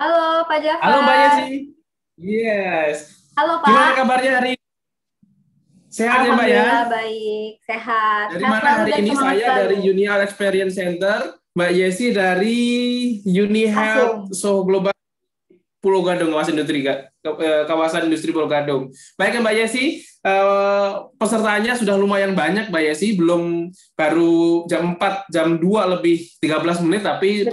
Halo Pak Jafar. Halo Mbak Yesi. Yes. Halo Pak. Gimana kabarnya hari Sehat ya Mbak ya? baik, sehat. Dari mana hari ini saya selalu. dari Uni Experience Center, Mbak Yesi dari Uni Health So Global Pulau Gadung, kawasan industri eh, kawasan industri Pulau Gadung. Baik ya, Mbak Yesi, eh, pesertanya sudah lumayan banyak Mbak Yesi, belum baru jam 4, jam 2 lebih 13 menit, tapi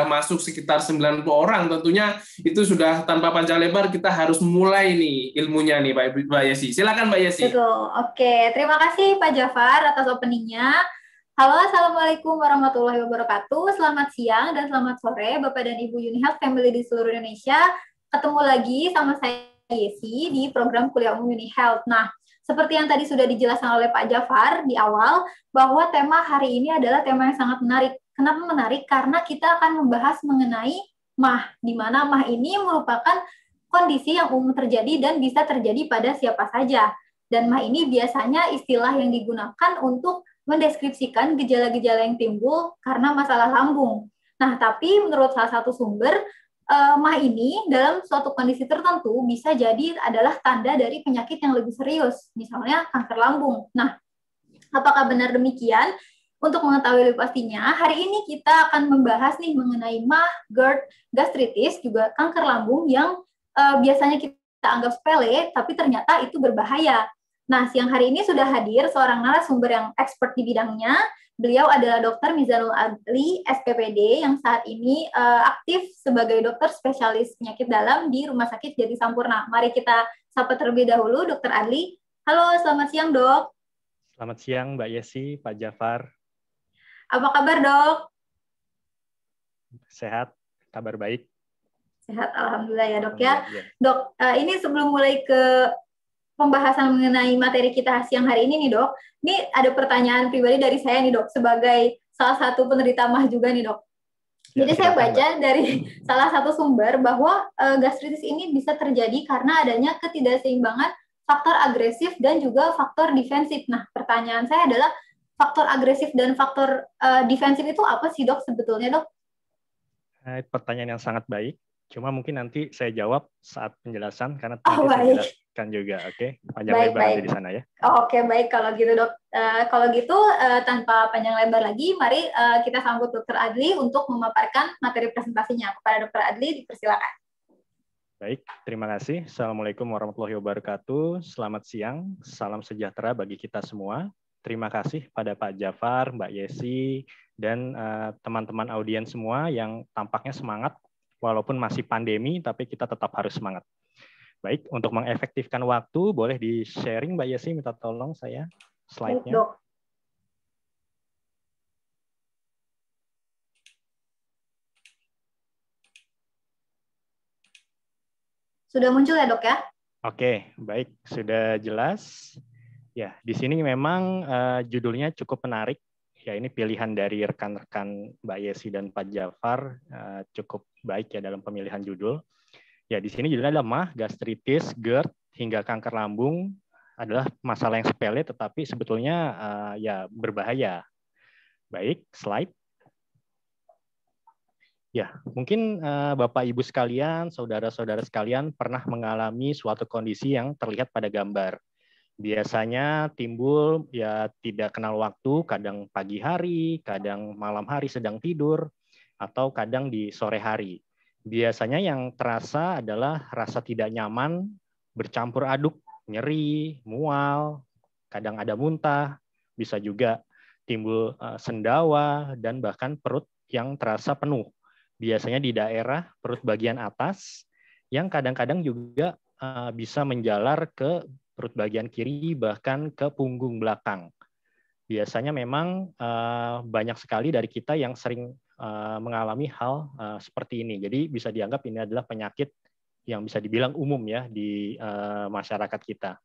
masuk sekitar 90 orang tentunya itu sudah tanpa panjang lebar kita harus mulai nih ilmunya nih Pak Mbak Yesi. Silakan Pak Yasi. Betul. Oke, terima kasih Pak Jafar atas openingnya. Halo, Assalamualaikum warahmatullahi wabarakatuh. Selamat siang dan selamat sore Bapak dan Ibu UniHealth Family di seluruh Indonesia. Ketemu lagi sama saya Yesi di program kuliah umum UniHealth. Nah, seperti yang tadi sudah dijelaskan oleh Pak Jafar di awal, bahwa tema hari ini adalah tema yang sangat menarik, Kenapa menarik? Karena kita akan membahas mengenai mah, di mana mah ini merupakan kondisi yang umum terjadi dan bisa terjadi pada siapa saja. Dan mah ini biasanya istilah yang digunakan untuk mendeskripsikan gejala-gejala yang timbul karena masalah lambung. Nah, tapi menurut salah satu sumber, eh, mah ini dalam suatu kondisi tertentu bisa jadi adalah tanda dari penyakit yang lebih serius, misalnya kanker lambung. Nah, apakah benar demikian? Untuk mengetahui lebih pastinya, hari ini kita akan membahas nih mengenai MAH, GERD, gastritis, juga kanker lambung yang uh, biasanya kita anggap sepele, tapi ternyata itu berbahaya. Nah, siang hari ini sudah hadir seorang narasumber yang expert di bidangnya. Beliau adalah Dr. Mizanul Adli, SPPD, yang saat ini uh, aktif sebagai dokter spesialis penyakit dalam di Rumah Sakit Jati Sampurna. Mari kita sapa terlebih dahulu, Dr. Adli. Halo, selamat siang, dok. Selamat siang, Mbak Yesi, Pak Jafar. Apa kabar, Dok? Sehat, kabar baik. Sehat, alhamdulillah ya, Dok ya. ya. Dok, eh, ini sebelum mulai ke pembahasan mengenai materi kita siang hari ini nih, Dok. Ini ada pertanyaan pribadi dari saya nih, Dok, sebagai salah satu penderita mah juga nih, Dok. Ya, Jadi saya baca dari salah satu sumber bahwa eh, gastritis ini bisa terjadi karena adanya ketidakseimbangan faktor agresif dan juga faktor defensif. Nah, pertanyaan saya adalah faktor agresif dan faktor uh, defensif itu apa sih dok sebetulnya dok? Eh, pertanyaan yang sangat baik. Cuma mungkin nanti saya jawab saat penjelasan karena oh, nanti baik. saya jelaskan juga, oke? Okay? Panjang baik, lebar baik. di sana ya. Oh, oke okay, baik kalau gitu dok. Uh, kalau gitu uh, tanpa panjang lebar lagi, mari uh, kita sambut Dokter Adli untuk memaparkan materi presentasinya kepada Dokter Adli. Dipersilakan. Baik, terima kasih. Assalamualaikum warahmatullahi wabarakatuh. Selamat siang, salam sejahtera bagi kita semua terima kasih pada Pak Jafar, Mbak Yesi, dan eh, teman-teman uh, audiens semua yang tampaknya semangat walaupun masih pandemi, tapi kita tetap harus semangat. Baik, untuk mengefektifkan waktu, boleh di-sharing Mbak Yesi, minta tolong saya slide-nya. Sudah muncul ya dok ya? Oke, baik. Sudah jelas. Ya, di sini memang uh, judulnya cukup menarik. Ya, ini pilihan dari rekan-rekan Mbak Yesi dan Pak Jafar uh, cukup baik ya dalam pemilihan judul. Ya, di sini judulnya mah, gastritis, GERD, hingga kanker lambung adalah masalah yang sepele tetapi sebetulnya uh, ya berbahaya. Baik, slide. Ya, mungkin uh, Bapak Ibu sekalian, saudara-saudara sekalian pernah mengalami suatu kondisi yang terlihat pada gambar biasanya timbul ya tidak kenal waktu, kadang pagi hari, kadang malam hari sedang tidur, atau kadang di sore hari. Biasanya yang terasa adalah rasa tidak nyaman, bercampur aduk, nyeri, mual, kadang ada muntah, bisa juga timbul eh, sendawa, dan bahkan perut yang terasa penuh. Biasanya di daerah perut bagian atas, yang kadang-kadang juga eh, bisa menjalar ke perut bagian kiri bahkan ke punggung belakang. Biasanya memang eh, banyak sekali dari kita yang sering eh, mengalami hal eh, seperti ini. Jadi bisa dianggap ini adalah penyakit yang bisa dibilang umum ya di masyarakat kita.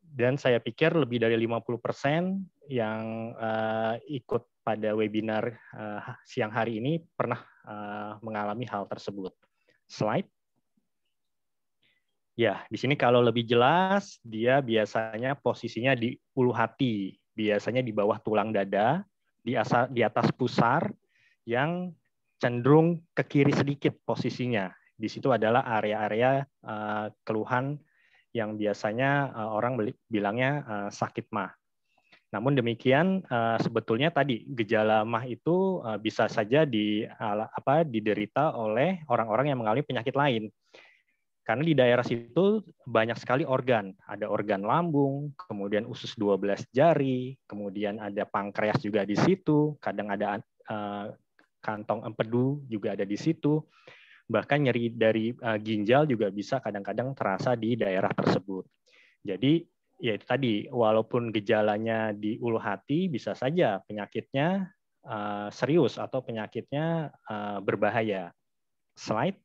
Dan saya pikir lebih dari 50% yang uh, ikut pada webinar uh, siang hari ini pernah uh, mengalami hal tersebut. Slide. Ya, di sini kalau lebih jelas, dia biasanya posisinya di ulu hati, biasanya di bawah tulang dada, di, asa, di atas pusar, yang cenderung ke kiri sedikit posisinya. Di situ adalah area-area uh, keluhan yang biasanya uh, orang bilangnya uh, sakit mah. Namun demikian, uh, sebetulnya tadi gejala mah itu uh, bisa saja di, uh, apa, diderita oleh orang-orang yang mengalami penyakit lain karena di daerah situ banyak sekali organ. Ada organ lambung, kemudian usus 12 jari, kemudian ada pankreas juga di situ, kadang ada eh, kantong empedu juga ada di situ. Bahkan nyeri dari eh, ginjal juga bisa kadang-kadang terasa di daerah tersebut. Jadi ya itu tadi, walaupun gejalanya di ulu hati, bisa saja penyakitnya eh, serius atau penyakitnya berbahaya. Slide.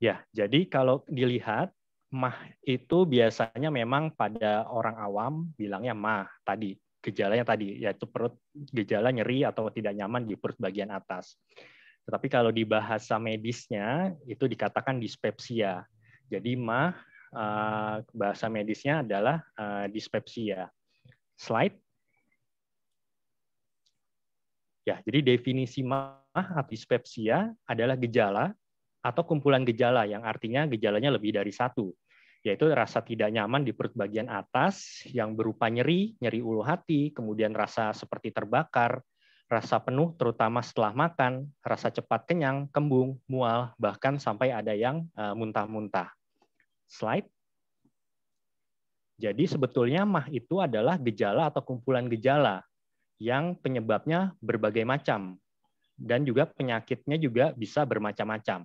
Ya, jadi kalau dilihat mah itu biasanya memang pada orang awam bilangnya mah tadi gejalanya tadi yaitu perut gejala nyeri atau tidak nyaman di perut bagian atas. Tetapi kalau di bahasa medisnya itu dikatakan dispepsia. Jadi mah eh, bahasa medisnya adalah eh, dispepsia. Slide. Ya, jadi definisi mah atau dispepsia adalah gejala atau kumpulan gejala yang artinya gejalanya lebih dari satu, yaitu rasa tidak nyaman di perut bagian atas yang berupa nyeri, nyeri ulu hati, kemudian rasa seperti terbakar, rasa penuh terutama setelah makan, rasa cepat kenyang, kembung, mual, bahkan sampai ada yang eh, muntah-muntah. Slide. Jadi sebetulnya mah itu adalah gejala atau kumpulan gejala yang penyebabnya berbagai macam dan juga penyakitnya juga bisa bermacam-macam.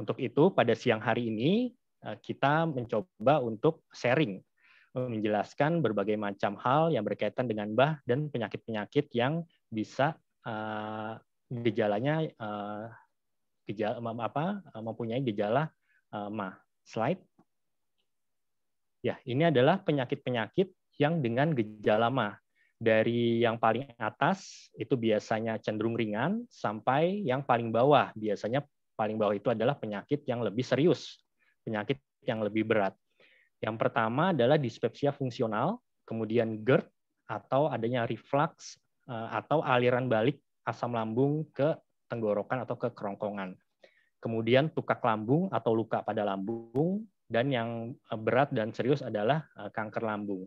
Untuk itu, pada siang hari ini eh, kita mencoba untuk sharing, menjelaskan berbagai macam hal yang berkaitan dengan bah dan penyakit-penyakit yang bisa eh, gejalanya eh, gejala apa mempunyai gejala uh, ma. Slide. Ya, ini adalah penyakit-penyakit yang dengan gejala mah Dari yang paling atas itu biasanya cenderung ringan sampai yang paling bawah biasanya paling bawah itu adalah penyakit yang lebih serius, penyakit yang lebih berat. Yang pertama adalah dispepsia fungsional, kemudian GERD atau adanya reflux eh, atau aliran balik asam lambung ke tenggorokan atau ke kerongkongan. Kemudian tukak lambung atau luka pada lambung dan yang eh, berat dan serius adalah eh, kanker lambung.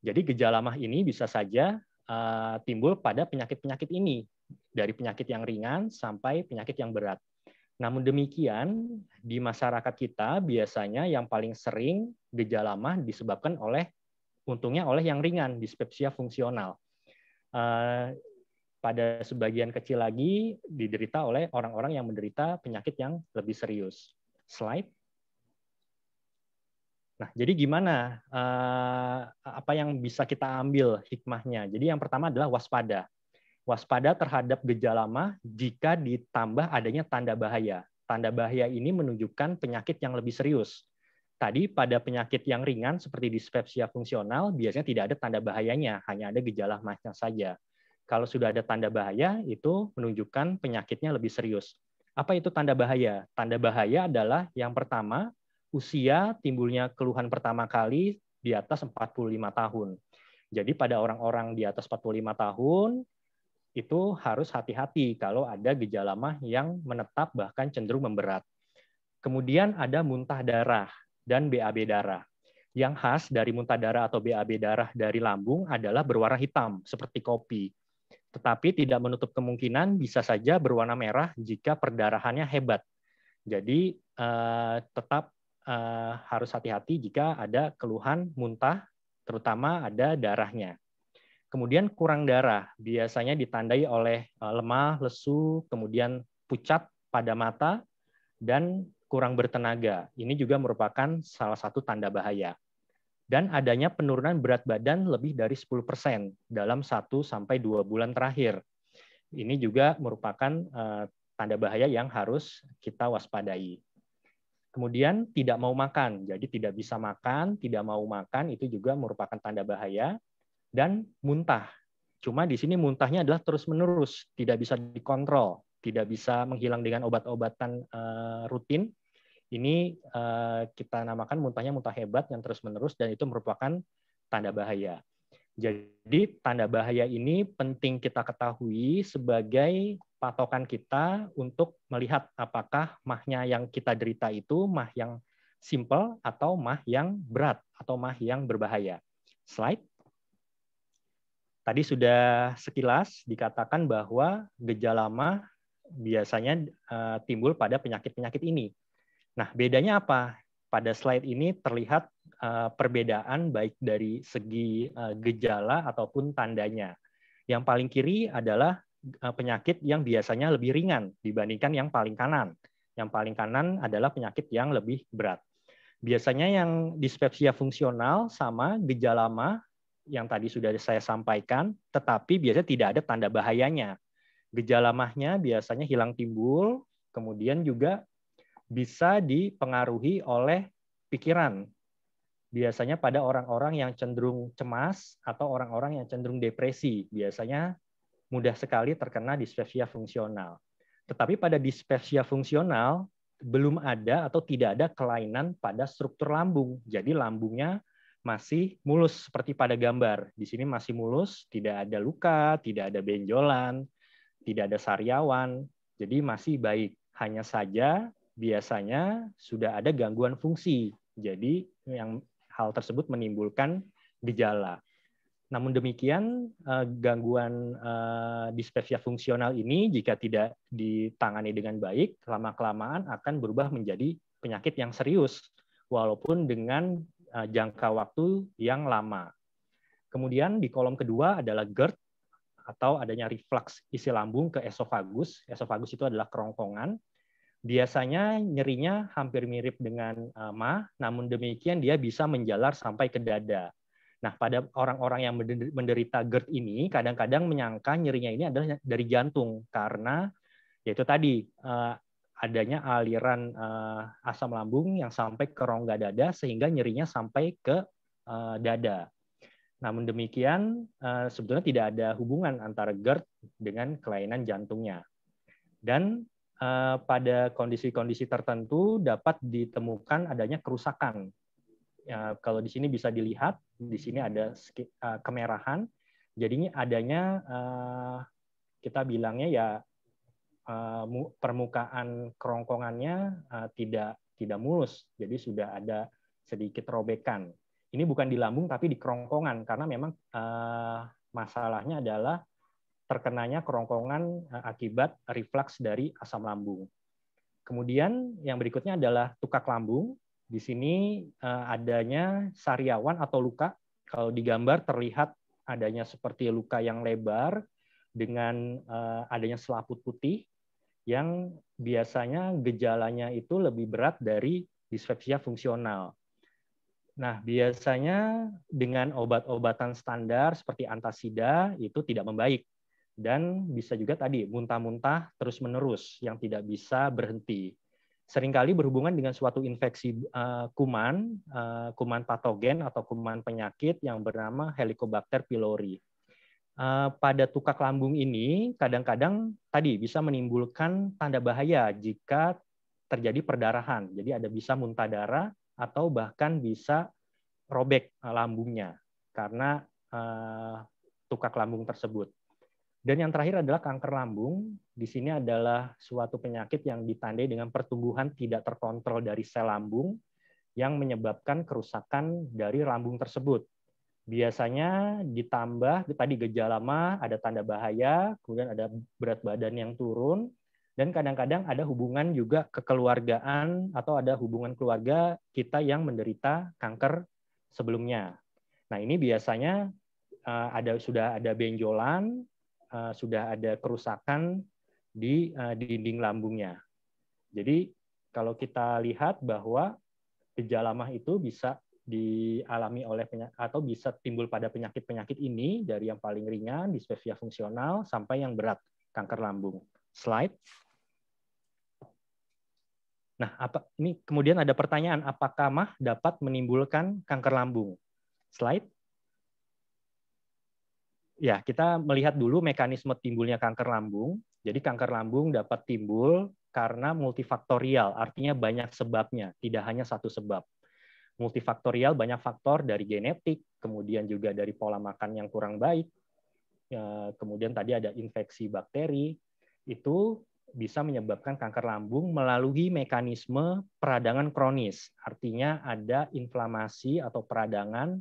Jadi gejala mah ini bisa saja timbul pada penyakit-penyakit ini dari penyakit yang ringan sampai penyakit yang berat. Namun demikian, di masyarakat kita biasanya yang paling sering gejala mah disebabkan oleh untungnya oleh yang ringan, dispepsia fungsional. Eh, pada sebagian kecil lagi diderita oleh orang-orang yang menderita penyakit yang lebih serius. Slide. Nah, jadi gimana eh, apa yang bisa kita ambil hikmahnya? Jadi yang pertama adalah waspada waspada terhadap gejala mah jika ditambah adanya tanda bahaya. Tanda bahaya ini menunjukkan penyakit yang lebih serius. Tadi pada penyakit yang ringan seperti dispepsia fungsional biasanya tidak ada tanda bahayanya, hanya ada gejala mahnya saja. Kalau sudah ada tanda bahaya itu menunjukkan penyakitnya lebih serius. Apa itu tanda bahaya? Tanda bahaya adalah yang pertama usia timbulnya keluhan pertama kali di atas 45 tahun. Jadi pada orang-orang di atas 45 tahun itu harus hati-hati kalau ada gejala mah yang menetap bahkan cenderung memberat. Kemudian ada muntah darah dan BAB darah. Yang khas dari muntah darah atau BAB darah dari lambung adalah berwarna hitam seperti kopi. Tetapi tidak menutup kemungkinan bisa saja berwarna merah jika perdarahannya hebat. Jadi eh, tetap eh, harus hati-hati jika ada keluhan muntah, terutama ada darahnya. Kemudian kurang darah biasanya ditandai oleh eh, lemah, lesu, kemudian pucat pada mata, dan kurang bertenaga. Ini juga merupakan salah satu tanda bahaya. Dan adanya penurunan berat badan lebih dari 10% dalam 1-2 bulan terakhir. Ini juga merupakan eh, tanda bahaya yang harus kita waspadai. Kemudian tidak mau makan, jadi tidak bisa makan, tidak mau makan itu juga merupakan tanda bahaya dan muntah. Cuma di sini muntahnya adalah terus-menerus, tidak bisa dikontrol, tidak bisa menghilang dengan obat-obatan eh, rutin. Ini eh, kita namakan muntahnya muntah hebat yang terus-menerus dan itu merupakan tanda bahaya. Jadi tanda bahaya ini penting kita ketahui sebagai patokan kita untuk melihat apakah mahnya yang kita derita itu mah yang simple atau mah yang berat atau mah yang berbahaya. Slide. Tadi sudah sekilas dikatakan bahwa gejala lama biasanya eh, timbul pada penyakit-penyakit ini. Nah, bedanya apa? Pada slide ini terlihat eh, perbedaan baik dari segi eh, gejala ataupun tandanya. Yang paling kiri adalah penyakit yang biasanya lebih ringan dibandingkan yang paling kanan. Yang paling kanan adalah penyakit yang lebih berat. Biasanya yang dispepsia fungsional sama gejala lama yang tadi sudah saya sampaikan, tetapi biasanya tidak ada tanda bahayanya. Gejala mahnya biasanya hilang timbul, kemudian juga bisa dipengaruhi oleh pikiran. Biasanya pada orang-orang yang cenderung cemas atau orang-orang yang cenderung depresi, biasanya mudah sekali terkena dispepsia fungsional. Tetapi pada dispepsia fungsional belum ada atau tidak ada kelainan pada struktur lambung. Jadi lambungnya masih mulus seperti pada gambar. Di sini masih mulus, tidak ada luka, tidak ada benjolan, tidak ada sariawan, jadi masih baik. Hanya saja biasanya sudah ada gangguan fungsi. Jadi yang hal tersebut menimbulkan gejala. Namun demikian, eh, gangguan eh, dispepsia fungsional ini jika tidak ditangani dengan baik, lama-kelamaan akan berubah menjadi penyakit yang serius, walaupun dengan Eh, jangka waktu yang lama. Kemudian di kolom kedua adalah GERD atau adanya reflux isi lambung ke esofagus. Esofagus itu adalah kerongkongan. Biasanya nyerinya hampir mirip dengan eh, ma, namun demikian dia bisa menjalar sampai ke dada. Nah, pada orang-orang yang menderita GERD ini, kadang-kadang menyangka nyerinya ini adalah dari jantung karena yaitu tadi eh, adanya aliran uh, asam lambung yang sampai ke rongga dada sehingga nyerinya sampai ke uh, dada. Namun demikian uh, sebetulnya tidak ada hubungan antara GERD dengan kelainan jantungnya. Dan uh, pada kondisi-kondisi tertentu dapat ditemukan adanya kerusakan. Uh, kalau di sini bisa dilihat, di sini ada uh, kemerahan, jadinya adanya uh, kita bilangnya ya Eh, permukaan kerongkongannya eh, tidak tidak mulus, jadi sudah ada sedikit robekan. Ini bukan di lambung tapi di kerongkongan karena memang eh, masalahnya adalah terkenanya kerongkongan akibat reflux dari asam lambung. Kemudian yang berikutnya adalah tukak lambung. Di sini adanya sariawan atau luka. Kalau digambar terlihat adanya seperti luka yang lebar dengan adanya selaput putih yang biasanya gejalanya itu lebih berat dari dispepsia fungsional. Nah, biasanya dengan obat-obatan standar seperti antasida itu tidak membaik dan bisa juga tadi muntah-muntah terus-menerus yang tidak bisa berhenti. Seringkali berhubungan dengan suatu infeksi eh, kuman, eh, kuman patogen atau kuman penyakit yang bernama Helicobacter pylori. Eh, pada tukak lambung ini kadang-kadang tadi bisa menimbulkan tanda bahaya jika terjadi perdarahan. Jadi ada bisa muntah darah atau bahkan bisa robek eh, lambungnya karena eh, tukak lambung tersebut. Dan yang terakhir adalah kanker lambung. Di sini adalah suatu penyakit yang ditandai dengan pertumbuhan tidak terkontrol dari sel lambung yang menyebabkan kerusakan dari lambung tersebut biasanya ditambah tadi gejala lama, ada tanda bahaya, kemudian ada berat badan yang turun, dan kadang-kadang ada hubungan juga kekeluargaan atau ada hubungan keluarga kita yang menderita kanker sebelumnya. Nah ini biasanya eh, ada sudah ada benjolan, eh, sudah ada kerusakan di eh, dinding lambungnya. Jadi kalau kita lihat bahwa gejala mah itu bisa dialami oleh atau bisa timbul pada penyakit-penyakit ini dari yang paling ringan dispepsia fungsional sampai yang berat kanker lambung. Slide. Nah, apa ini kemudian ada pertanyaan apakah mah dapat menimbulkan kanker lambung? Slide. Ya, kita melihat dulu mekanisme timbulnya kanker lambung. Jadi kanker lambung dapat timbul karena multifaktorial, artinya banyak sebabnya, tidak hanya satu sebab multifaktorial banyak faktor dari genetik, kemudian juga dari pola makan yang kurang baik, ya, kemudian tadi ada infeksi bakteri, itu bisa menyebabkan kanker lambung melalui mekanisme peradangan kronis. Artinya ada inflamasi atau peradangan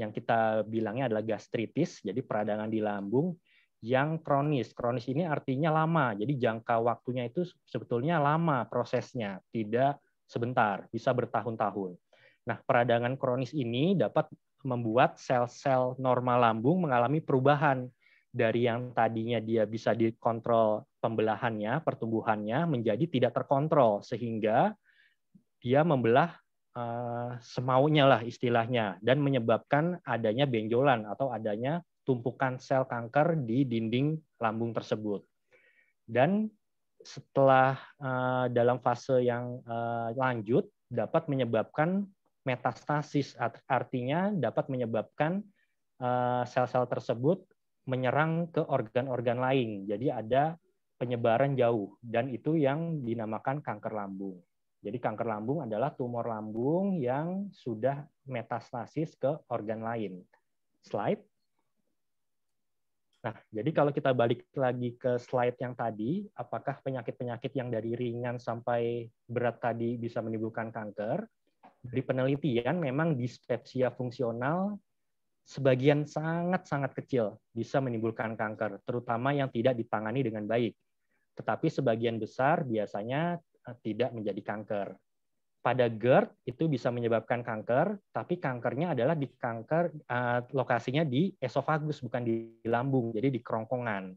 yang kita bilangnya adalah gastritis, jadi peradangan di lambung yang kronis. Kronis ini artinya lama, jadi jangka waktunya itu sebetulnya lama prosesnya, tidak sebentar, bisa bertahun-tahun. Nah, peradangan kronis ini dapat membuat sel-sel normal lambung mengalami perubahan dari yang tadinya dia bisa dikontrol pembelahannya, pertumbuhannya menjadi tidak terkontrol sehingga dia membelah uh, semaunya lah istilahnya dan menyebabkan adanya benjolan atau adanya tumpukan sel kanker di dinding lambung tersebut. Dan setelah uh, dalam fase yang uh, lanjut dapat menyebabkan metastasis artinya dapat menyebabkan eh, sel-sel tersebut menyerang ke organ-organ lain. Jadi ada penyebaran jauh dan itu yang dinamakan kanker lambung. Jadi kanker lambung adalah tumor lambung yang sudah metastasis ke organ lain. Slide. Nah, jadi kalau kita balik lagi ke slide yang tadi, apakah penyakit-penyakit yang dari ringan sampai berat tadi bisa menimbulkan kanker? dari penelitian memang dispepsia fungsional sebagian sangat-sangat kecil bisa menimbulkan kanker, terutama yang tidak ditangani dengan baik. Tetapi sebagian besar biasanya eh, tidak menjadi kanker. Pada GERD itu bisa menyebabkan kanker, tapi kankernya adalah di kanker eh, lokasinya di esofagus bukan di lambung, jadi di kerongkongan.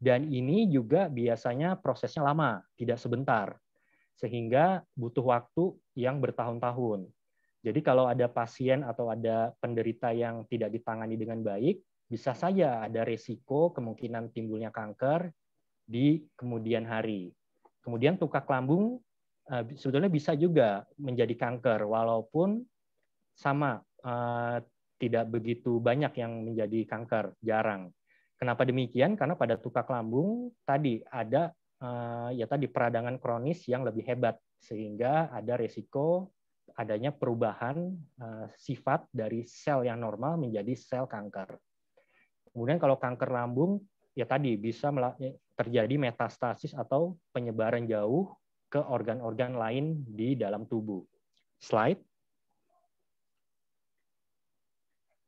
Dan ini juga biasanya prosesnya lama, tidak sebentar sehingga butuh waktu yang bertahun-tahun. Jadi kalau ada pasien atau ada penderita yang tidak ditangani dengan baik, bisa saja ada resiko kemungkinan timbulnya kanker di kemudian hari. Kemudian tukak lambung eh, sebetulnya bisa juga menjadi kanker walaupun sama eh, tidak begitu banyak yang menjadi kanker, jarang. Kenapa demikian? Karena pada tukak lambung tadi ada Eh, ya tadi peradangan kronis yang lebih hebat sehingga ada resiko adanya perubahan eh, sifat dari sel yang normal menjadi sel kanker. Kemudian kalau kanker lambung ya tadi bisa ya, terjadi metastasis atau penyebaran jauh ke organ-organ lain di dalam tubuh. Slide.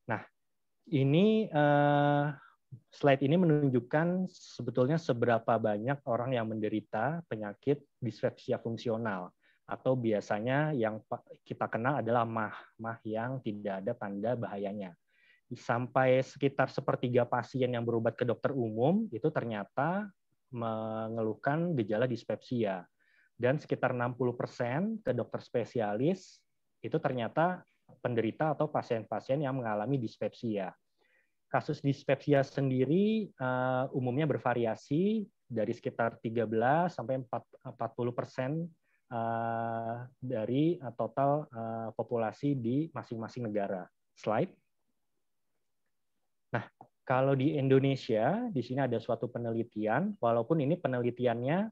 Nah, ini eh, slide ini menunjukkan sebetulnya seberapa banyak orang yang menderita penyakit dispepsia fungsional atau biasanya yang kita kenal adalah mah, mah yang tidak ada tanda bahayanya. Sampai sekitar sepertiga pasien yang berobat ke dokter umum itu ternyata mengeluhkan gejala dispepsia. Dan sekitar 60% ke dokter spesialis itu ternyata penderita atau pasien-pasien yang mengalami dispepsia. Kasus dispepsia sendiri uh, umumnya bervariasi dari sekitar 13 sampai 40 persen uh, dari uh, total uh, populasi di masing-masing negara. Slide. Nah, kalau di Indonesia, di sini ada suatu penelitian, walaupun ini penelitiannya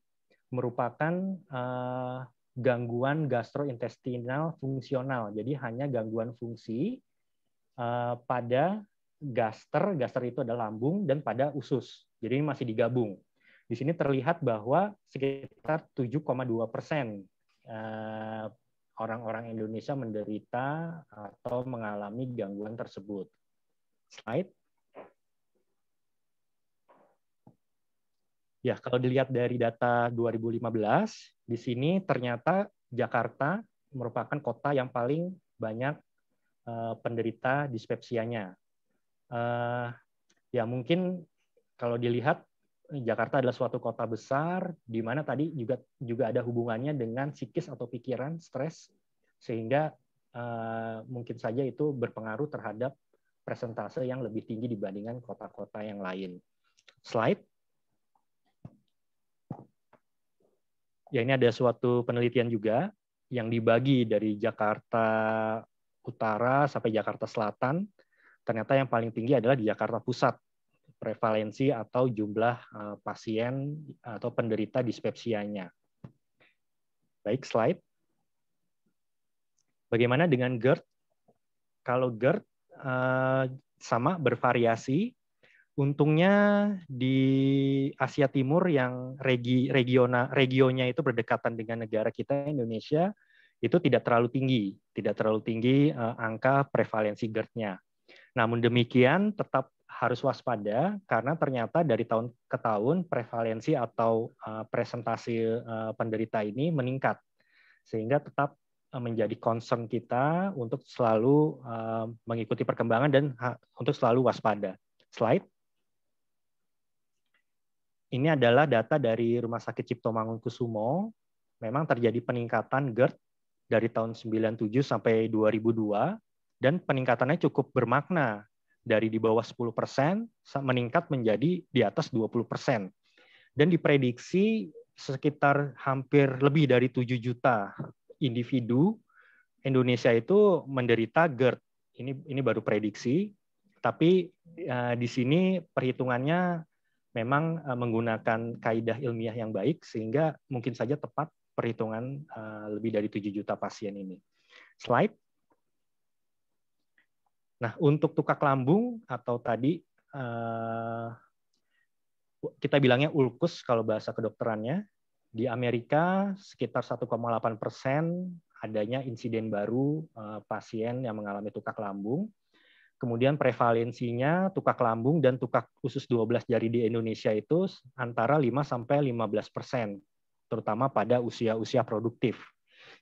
merupakan uh, gangguan gastrointestinal fungsional, jadi hanya gangguan fungsi uh, pada gaster, gaster itu adalah lambung dan pada usus. Jadi ini masih digabung. Di sini terlihat bahwa sekitar 7,2 persen eh, orang-orang Indonesia menderita atau mengalami gangguan tersebut. Slide. Ya, kalau dilihat dari data 2015, di sini ternyata Jakarta merupakan kota yang paling banyak eh, penderita dispepsianya uh, ya mungkin kalau dilihat Jakarta adalah suatu kota besar di mana tadi juga juga ada hubungannya dengan psikis atau pikiran stres sehingga uh, mungkin saja itu berpengaruh terhadap presentase yang lebih tinggi dibandingkan kota-kota yang lain. Slide. Ya ini ada suatu penelitian juga yang dibagi dari Jakarta Utara sampai Jakarta Selatan ternyata yang paling tinggi adalah di Jakarta Pusat prevalensi atau jumlah eh, pasien atau penderita dispepsianya. Baik, slide. Bagaimana dengan GERD? Kalau GERD eh, sama bervariasi. Untungnya di Asia Timur yang regi, regiona, regionya itu berdekatan dengan negara kita Indonesia itu tidak terlalu tinggi, tidak terlalu tinggi eh, angka prevalensi GERD-nya namun demikian tetap harus waspada karena ternyata dari tahun ke tahun prevalensi atau eh, presentasi eh, penderita ini meningkat sehingga tetap eh, menjadi concern kita untuk selalu mengikuti perkembangan dan untuk selalu waspada. Slide. Ini adalah data dari Rumah Sakit Cipto Mangunkusumo. Memang terjadi peningkatan GERD dari tahun 97 sampai 2002 dan peningkatannya cukup bermakna dari di bawah 10% meningkat menjadi di atas 20%. Dan diprediksi sekitar hampir lebih dari 7 juta individu Indonesia itu menderita GERD. Ini ini baru prediksi, tapi uh, di sini perhitungannya memang uh, menggunakan kaidah ilmiah yang baik sehingga mungkin saja tepat perhitungan uh, lebih dari 7 juta pasien ini. Slide Nah, untuk tukak lambung atau tadi eh, kita bilangnya ulkus kalau bahasa kedokterannya, di Amerika sekitar 1,8 persen adanya insiden baru eh, pasien yang mengalami tukak lambung. Kemudian prevalensinya tukak lambung dan tukak usus 12 jari di Indonesia itu antara 5 sampai 15 persen, terutama pada usia-usia produktif.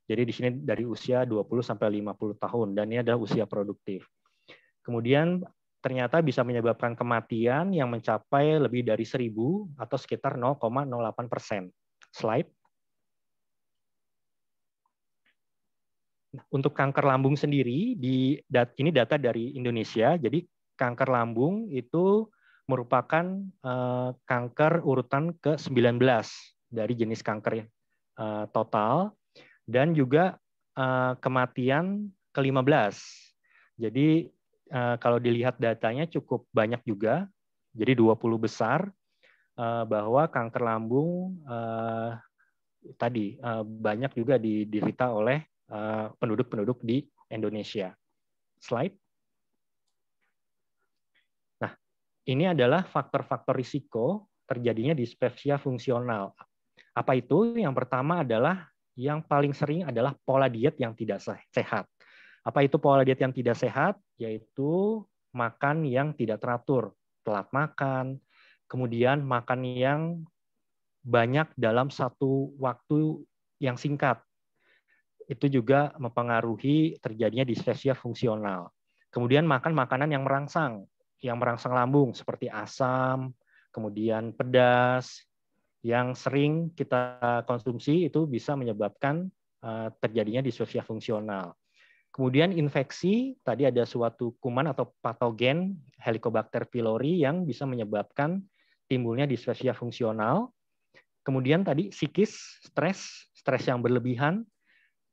Jadi di sini dari usia 20 sampai 50 tahun dan ini adalah usia produktif. Kemudian ternyata bisa menyebabkan kematian yang mencapai lebih dari 1000 atau sekitar 0,08 persen. Slide. Nah, untuk kanker lambung sendiri, di, ini data dari Indonesia, jadi kanker lambung itu merupakan eh, kanker urutan ke-19 dari jenis kanker eh, total, dan juga eh, kematian ke-15. Jadi Eh, kalau dilihat datanya cukup banyak juga, jadi 20 besar eh, bahwa kanker lambung eh, tadi banyak juga diderita oleh penduduk-penduduk di Indonesia. Slide. Nah, ini adalah faktor-faktor risiko terjadinya dispepsia fungsional. Apa itu? Yang pertama adalah yang paling sering adalah pola diet yang tidak sehat. Apa itu pola diet yang tidak sehat? Yaitu makan yang tidak teratur, telat makan, kemudian makan yang banyak dalam satu waktu yang singkat. Itu juga mempengaruhi terjadinya dispepsia fungsional. Kemudian makan makanan yang merangsang, yang merangsang lambung seperti asam, kemudian pedas, yang sering kita konsumsi itu bisa menyebabkan eh, terjadinya dispepsia fungsional. Kemudian infeksi, tadi ada suatu kuman atau patogen Helicobacter pylori yang bisa menyebabkan timbulnya dispepsia fungsional. Kemudian tadi psikis, stres, stres yang berlebihan,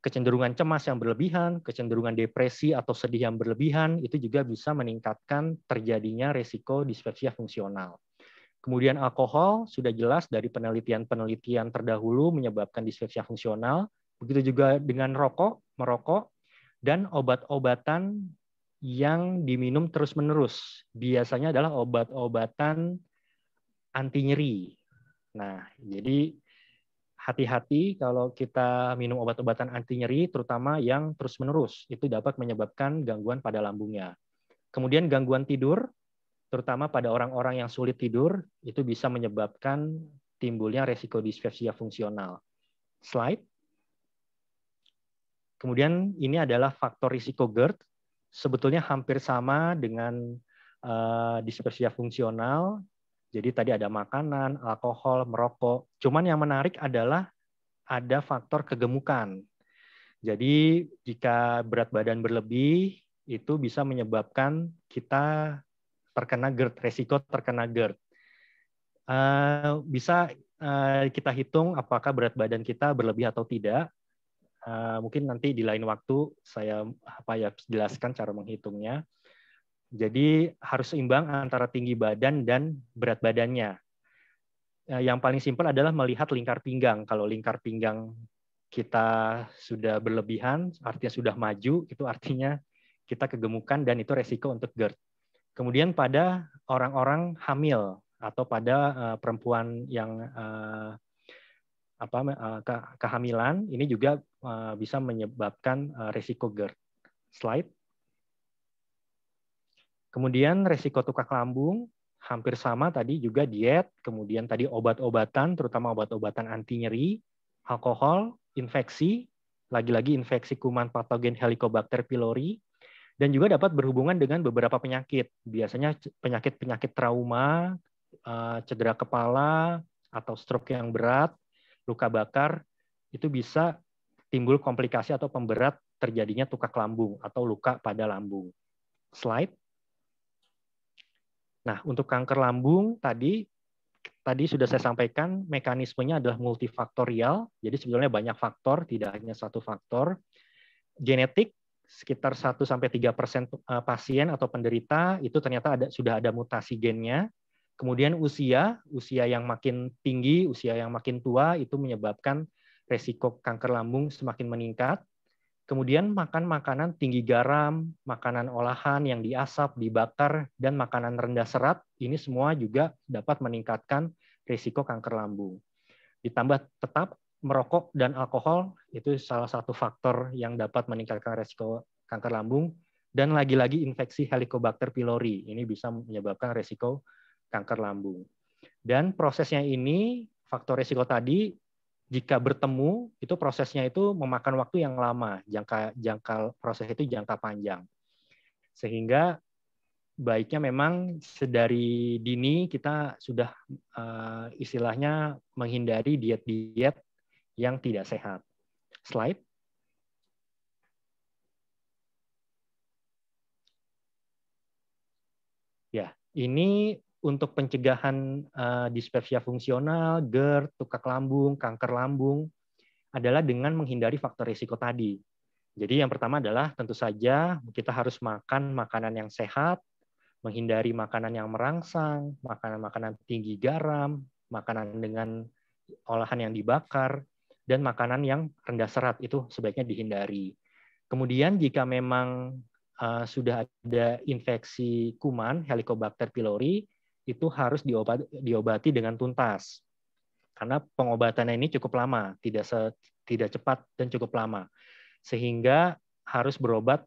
kecenderungan cemas yang berlebihan, kecenderungan depresi atau sedih yang berlebihan, itu juga bisa meningkatkan terjadinya resiko dispepsia fungsional. Kemudian alkohol sudah jelas dari penelitian-penelitian terdahulu menyebabkan dispepsia fungsional. Begitu juga dengan rokok, merokok dan obat-obatan yang diminum terus-menerus. Biasanya adalah obat-obatan anti nyeri. Nah, jadi hati-hati kalau kita minum obat-obatan anti nyeri terutama yang terus-menerus. Itu dapat menyebabkan gangguan pada lambungnya. Kemudian gangguan tidur terutama pada orang-orang yang sulit tidur itu bisa menyebabkan timbulnya resiko dispepsia fungsional. Slide Kemudian ini adalah faktor risiko GERD, sebetulnya hampir sama dengan uh, eh, dispepsia fungsional. Jadi tadi ada makanan, alkohol, merokok. Cuman yang menarik adalah ada faktor kegemukan. Jadi jika berat badan berlebih itu bisa menyebabkan kita terkena GERD, resiko terkena GERD. Eh, bisa eh, kita hitung apakah berat badan kita berlebih atau tidak Eh, mungkin nanti di lain waktu saya apa ya jelaskan cara menghitungnya. Jadi harus seimbang antara tinggi badan dan berat badannya. Eh, yang paling simpel adalah melihat lingkar pinggang. Kalau lingkar pinggang kita sudah berlebihan, artinya sudah maju, itu artinya kita kegemukan dan itu resiko untuk GERD. Kemudian pada orang-orang hamil atau pada uh, perempuan yang uh, apa uh, ke, kehamilan ini juga Eh, bisa menyebabkan eh, resiko GERD. Slide. Kemudian resiko tukak lambung hampir sama tadi juga diet, kemudian tadi obat-obatan, terutama obat-obatan anti nyeri, alkohol, infeksi, lagi-lagi infeksi kuman patogen Helicobacter pylori, dan juga dapat berhubungan dengan beberapa penyakit. Biasanya penyakit-penyakit trauma, eh, cedera kepala, atau stroke yang berat, luka bakar, itu bisa timbul komplikasi atau pemberat terjadinya tukak lambung atau luka pada lambung. Slide. Nah, untuk kanker lambung tadi tadi sudah saya sampaikan mekanismenya adalah multifaktorial, jadi sebetulnya banyak faktor, tidak hanya satu faktor. Genetik sekitar 1 sampai 3% eh, pasien atau penderita itu ternyata ada sudah ada mutasi gennya. Kemudian usia, usia yang makin tinggi, usia yang makin tua itu menyebabkan resiko kanker lambung semakin meningkat. Kemudian makan makanan tinggi garam, makanan olahan yang diasap, dibakar, dan makanan rendah serat, ini semua juga dapat meningkatkan risiko kanker lambung. Ditambah tetap merokok dan alkohol, itu salah satu faktor yang dapat meningkatkan risiko kanker lambung. Dan lagi-lagi infeksi Helicobacter pylori, ini bisa menyebabkan risiko kanker lambung. Dan prosesnya ini, faktor risiko tadi jika bertemu itu prosesnya itu memakan waktu yang lama jangka jangka proses itu jangka panjang sehingga baiknya memang sedari dini kita sudah uh, istilahnya menghindari diet-diet yang tidak sehat slide ya ini untuk pencegahan uh, dispersia fungsional, GERD, tukak lambung, kanker lambung adalah dengan menghindari faktor risiko tadi. Jadi yang pertama adalah tentu saja kita harus makan makanan yang sehat, menghindari makanan yang merangsang, makanan-makanan tinggi garam, makanan dengan olahan yang dibakar, dan makanan yang rendah serat itu sebaiknya dihindari. Kemudian jika memang uh, sudah ada infeksi kuman Helicobacter pylori, itu harus diobati, diobati dengan tuntas. Karena pengobatannya ini cukup lama, tidak se, tidak cepat dan cukup lama. Sehingga harus berobat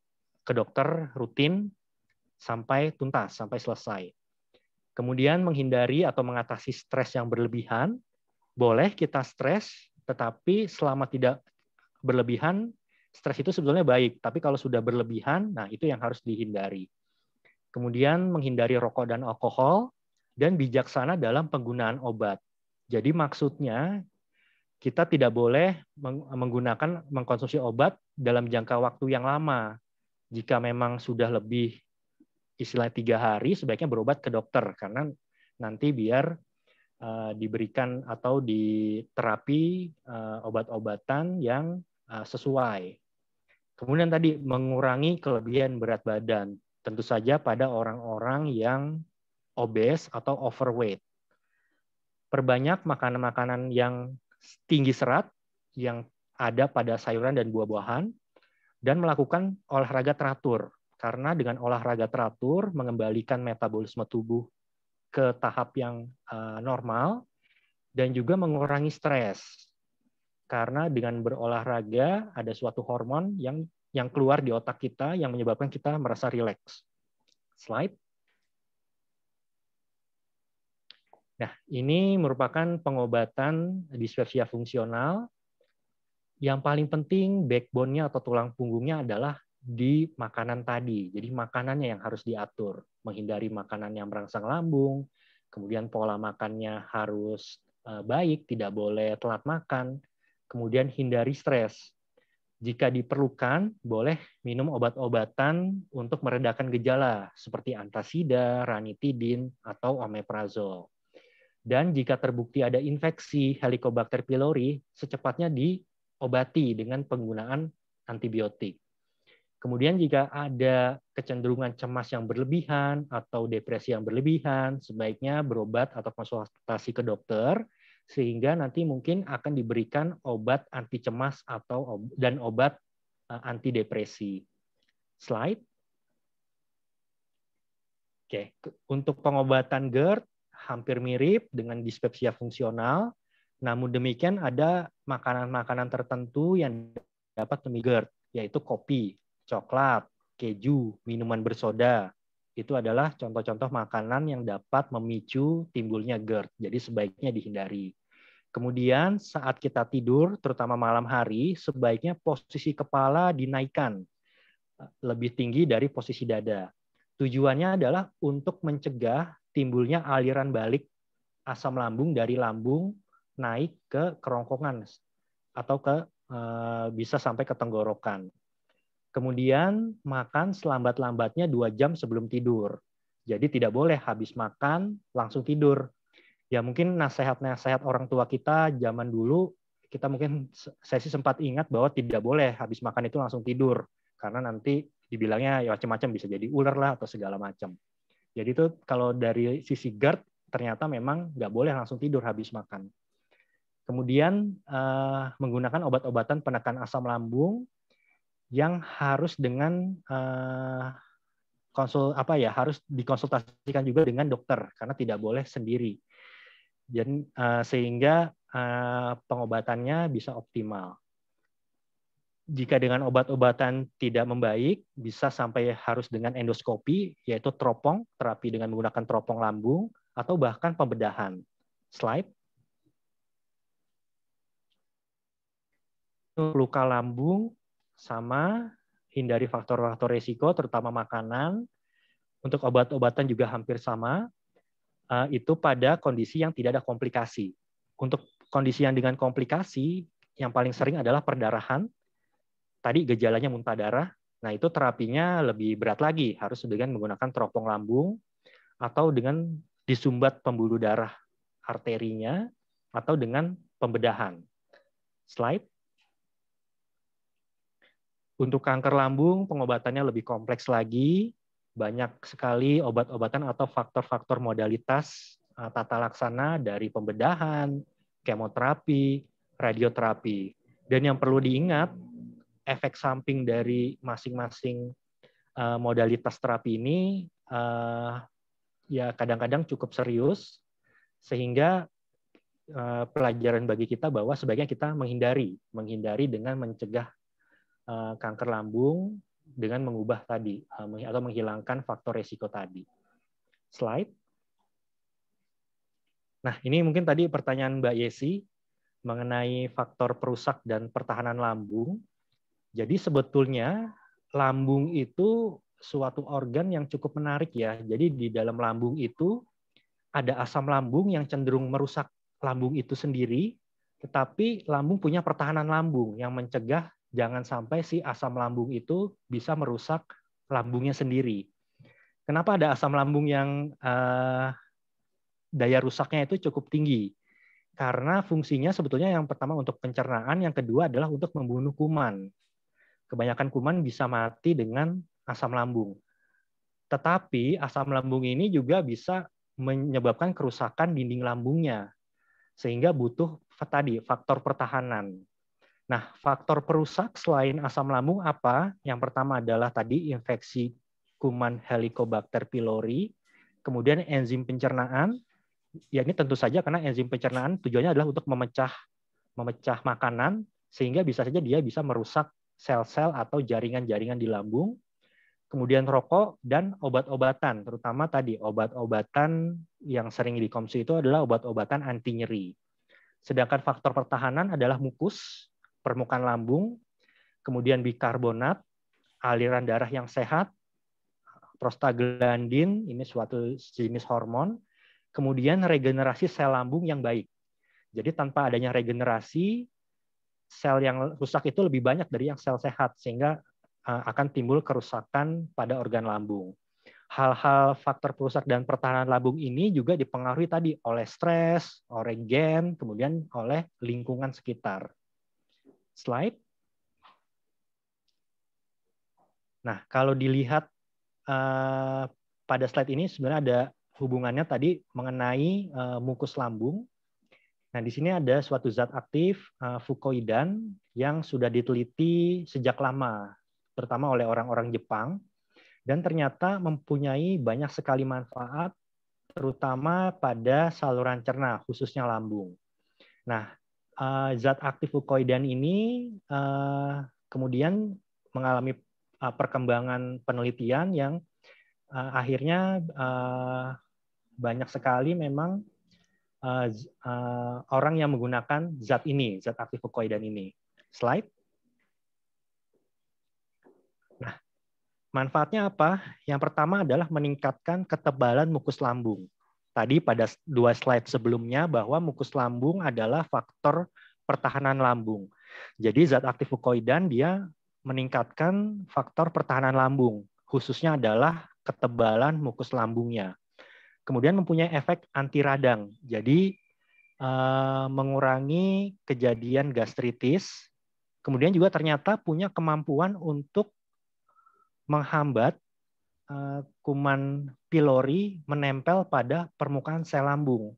ke dokter rutin sampai tuntas, sampai selesai. Kemudian menghindari atau mengatasi stres yang berlebihan. Boleh kita stres, tetapi selama tidak berlebihan, stres itu sebetulnya baik. Tapi kalau sudah berlebihan, nah itu yang harus dihindari kemudian menghindari rokok dan alkohol, dan bijaksana dalam penggunaan obat. Jadi maksudnya kita tidak boleh menggunakan mengkonsumsi obat dalam jangka waktu yang lama. Jika memang sudah lebih istilah tiga hari, sebaiknya berobat ke dokter karena nanti biar uh, diberikan atau diterapi uh, obat-obatan yang uh, sesuai. Kemudian tadi mengurangi kelebihan berat badan, tentu saja pada orang-orang yang obes atau overweight. Perbanyak makanan-makanan yang tinggi serat yang ada pada sayuran dan buah-buahan dan melakukan olahraga teratur karena dengan olahraga teratur mengembalikan metabolisme tubuh ke tahap yang eh, normal dan juga mengurangi stres karena dengan berolahraga ada suatu hormon yang yang keluar di otak kita yang menyebabkan kita merasa rileks. Slide. Nah, ini merupakan pengobatan dispepsia fungsional yang paling penting backbone-nya atau tulang punggungnya adalah di makanan tadi. Jadi makanannya yang harus diatur, menghindari makanan yang merangsang lambung, kemudian pola makannya harus eh, baik, tidak boleh telat makan, kemudian hindari stres. Jika diperlukan, boleh minum obat-obatan untuk meredakan gejala seperti antasida, ranitidin, atau omeprazol. Dan jika terbukti ada infeksi Helicobacter pylori, secepatnya diobati dengan penggunaan antibiotik. Kemudian jika ada kecenderungan cemas yang berlebihan atau depresi yang berlebihan, sebaiknya berobat atau konsultasi ke dokter sehingga nanti mungkin akan diberikan obat anti cemas atau dan obat eh, anti depresi. Slide. Oke, untuk pengobatan GERD hampir mirip dengan dispepsia fungsional. Namun demikian ada makanan-makanan tertentu yang dapat demi GERD, yaitu kopi, coklat, keju, minuman bersoda. Itu adalah contoh-contoh makanan yang dapat memicu timbulnya GERD. Jadi sebaiknya dihindari. Kemudian saat kita tidur, terutama malam hari, sebaiknya posisi kepala dinaikkan lebih tinggi dari posisi dada. Tujuannya adalah untuk mencegah timbulnya aliran balik asam lambung dari lambung naik ke kerongkongan atau ke eh, bisa sampai ke tenggorokan. Kemudian makan selambat-lambatnya dua jam sebelum tidur. Jadi tidak boleh habis makan langsung tidur. Ya mungkin nasihat-nasihat orang tua kita zaman dulu kita mungkin saya sih sempat ingat bahwa tidak boleh habis makan itu langsung tidur karena nanti dibilangnya ya macam-macam bisa jadi ular lah atau segala macam. Jadi itu kalau dari sisi GERD ternyata memang nggak boleh langsung tidur habis makan. Kemudian uh, menggunakan obat-obatan penekan asam lambung yang harus dengan uh, konsul apa ya harus dikonsultasikan juga dengan dokter karena tidak boleh sendiri. Dan uh, eh, sehingga pengobatannya bisa optimal jika dengan obat-obatan tidak membaik, bisa sampai harus dengan endoskopi, yaitu teropong, terapi dengan menggunakan teropong lambung, atau bahkan pembedahan. Slide. Luka lambung sama, hindari faktor-faktor resiko, terutama makanan. Untuk obat-obatan juga hampir sama, eh, itu pada kondisi yang tidak ada komplikasi. Untuk kondisi yang dengan komplikasi, yang paling sering adalah perdarahan, tadi gejalanya muntah darah, nah itu terapinya lebih berat lagi, harus dengan menggunakan teropong lambung atau dengan disumbat pembuluh darah arterinya atau dengan pembedahan. Slide. Untuk kanker lambung, pengobatannya lebih kompleks lagi. Banyak sekali obat-obatan atau faktor-faktor modalitas eh, tata laksana dari pembedahan, kemoterapi, radioterapi. Dan yang perlu diingat, efek samping dari masing-masing eh, modalitas terapi ini eh, ya kadang-kadang cukup serius sehingga eh, pelajaran bagi kita bahwa sebaiknya kita menghindari menghindari dengan mencegah kanker lambung dengan mengubah tadi atau menghilangkan faktor resiko tadi. Slide. Nah, ini mungkin tadi pertanyaan Mbak Yesi mengenai faktor perusak dan pertahanan lambung. Jadi sebetulnya lambung itu suatu organ yang cukup menarik ya. Jadi di dalam lambung itu ada asam lambung yang cenderung merusak lambung itu sendiri, tetapi lambung punya pertahanan lambung yang mencegah jangan sampai si asam lambung itu bisa merusak lambungnya sendiri. Kenapa ada asam lambung yang eh, daya rusaknya itu cukup tinggi? Karena fungsinya sebetulnya yang pertama untuk pencernaan, yang kedua adalah untuk membunuh kuman kebanyakan kuman bisa mati dengan asam lambung. Tetapi asam lambung ini juga bisa menyebabkan kerusakan dinding lambungnya, sehingga butuh tadi faktor pertahanan. Nah, faktor perusak selain asam lambung apa? Yang pertama adalah tadi infeksi kuman Helicobacter pylori, kemudian enzim pencernaan. Ya ini tentu saja karena enzim pencernaan tujuannya adalah untuk memecah memecah makanan sehingga bisa saja dia bisa merusak sel-sel atau jaringan-jaringan di lambung, kemudian rokok dan obat-obatan, terutama tadi obat-obatan yang sering dikonsumsi itu adalah obat-obatan anti nyeri. Sedangkan faktor pertahanan adalah mukus, permukaan lambung, kemudian bikarbonat, aliran darah yang sehat, prostaglandin, ini suatu jenis hormon, kemudian regenerasi sel lambung yang baik. Jadi tanpa adanya regenerasi, sel yang rusak itu lebih banyak dari yang sel sehat sehingga eh, akan timbul kerusakan pada organ lambung. Hal-hal faktor perusak dan pertahanan lambung ini juga dipengaruhi tadi oleh stres, oleh gen, kemudian oleh lingkungan sekitar. Slide. Nah, kalau dilihat eh, pada slide ini sebenarnya ada hubungannya tadi mengenai eh, mukus lambung Nah, di sini ada suatu zat aktif eh, fukoidan yang sudah diteliti sejak lama, terutama oleh orang-orang Jepang, dan ternyata mempunyai banyak sekali manfaat, terutama pada saluran cerna, khususnya lambung. Nah, eh, zat aktif fukoidan ini eh, kemudian mengalami perkembangan penelitian yang akhirnya banyak sekali memang Eh, eh, orang yang menggunakan zat ini, zat aktif kokoidan ini. Slide. Nah, manfaatnya apa? Yang pertama adalah meningkatkan ketebalan mukus lambung. Tadi pada dua slide sebelumnya bahwa mukus lambung adalah faktor pertahanan lambung. Jadi zat aktif fukoidan dia meningkatkan faktor pertahanan lambung, khususnya adalah ketebalan mukus lambungnya kemudian mempunyai efek anti radang. Jadi eh, mengurangi kejadian gastritis, kemudian juga ternyata punya kemampuan untuk menghambat eh, kuman pilori menempel pada permukaan sel lambung.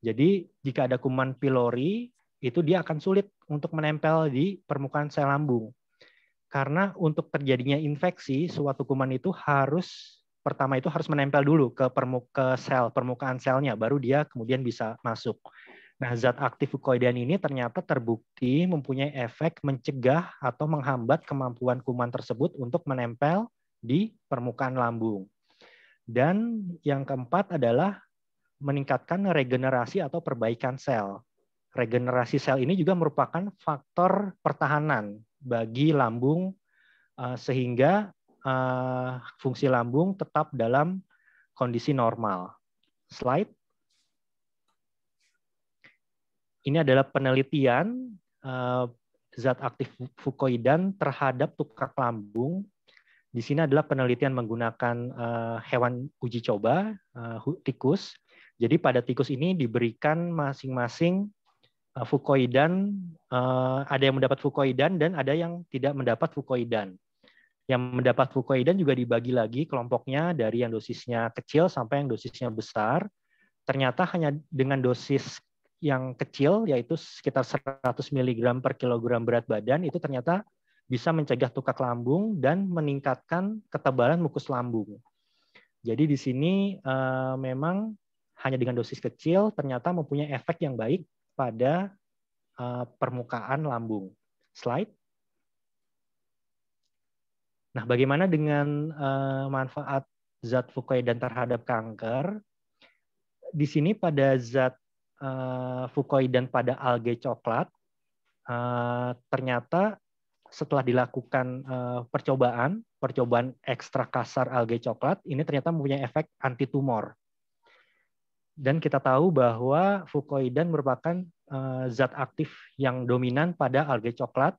Jadi jika ada kuman pilori itu dia akan sulit untuk menempel di permukaan sel lambung. Karena untuk terjadinya infeksi, suatu kuman itu harus pertama itu harus menempel dulu ke permuka sel, permukaan selnya, baru dia kemudian bisa masuk. Nah, zat aktif fukoidan ini ternyata terbukti mempunyai efek mencegah atau menghambat kemampuan kuman tersebut untuk menempel di permukaan lambung. Dan yang keempat adalah meningkatkan regenerasi atau perbaikan sel. Regenerasi sel ini juga merupakan faktor pertahanan bagi lambung eh, sehingga Eh, fungsi lambung tetap dalam kondisi normal. Slide. Ini adalah penelitian eh, zat aktif fukoidan terhadap tukak lambung. Di sini adalah penelitian menggunakan eh, hewan uji coba, tikus. Jadi pada tikus ini diberikan masing-masing fukoidan, ada yang mendapat fukoidan dan ada yang tidak mendapat fukoidan. Yang mendapat fukoidan juga dibagi lagi kelompoknya dari yang dosisnya kecil sampai yang dosisnya besar. Ternyata hanya dengan dosis yang kecil yaitu sekitar 100 mg per kilogram berat badan itu ternyata bisa mencegah tukak lambung dan meningkatkan ketebalan mukus lambung. Jadi di sini eh, memang hanya dengan dosis kecil ternyata mempunyai efek yang baik pada eh, permukaan lambung. Slide. Nah, bagaimana dengan uh, manfaat zat fukoidan terhadap kanker? Di sini pada zat uh, eh, fukoidan pada alge coklat, uh, ternyata setelah dilakukan uh, percobaan, percobaan ekstra kasar alge coklat, ini ternyata mempunyai efek anti tumor. Dan kita tahu bahwa fukoidan merupakan uh, zat aktif yang dominan pada alge coklat,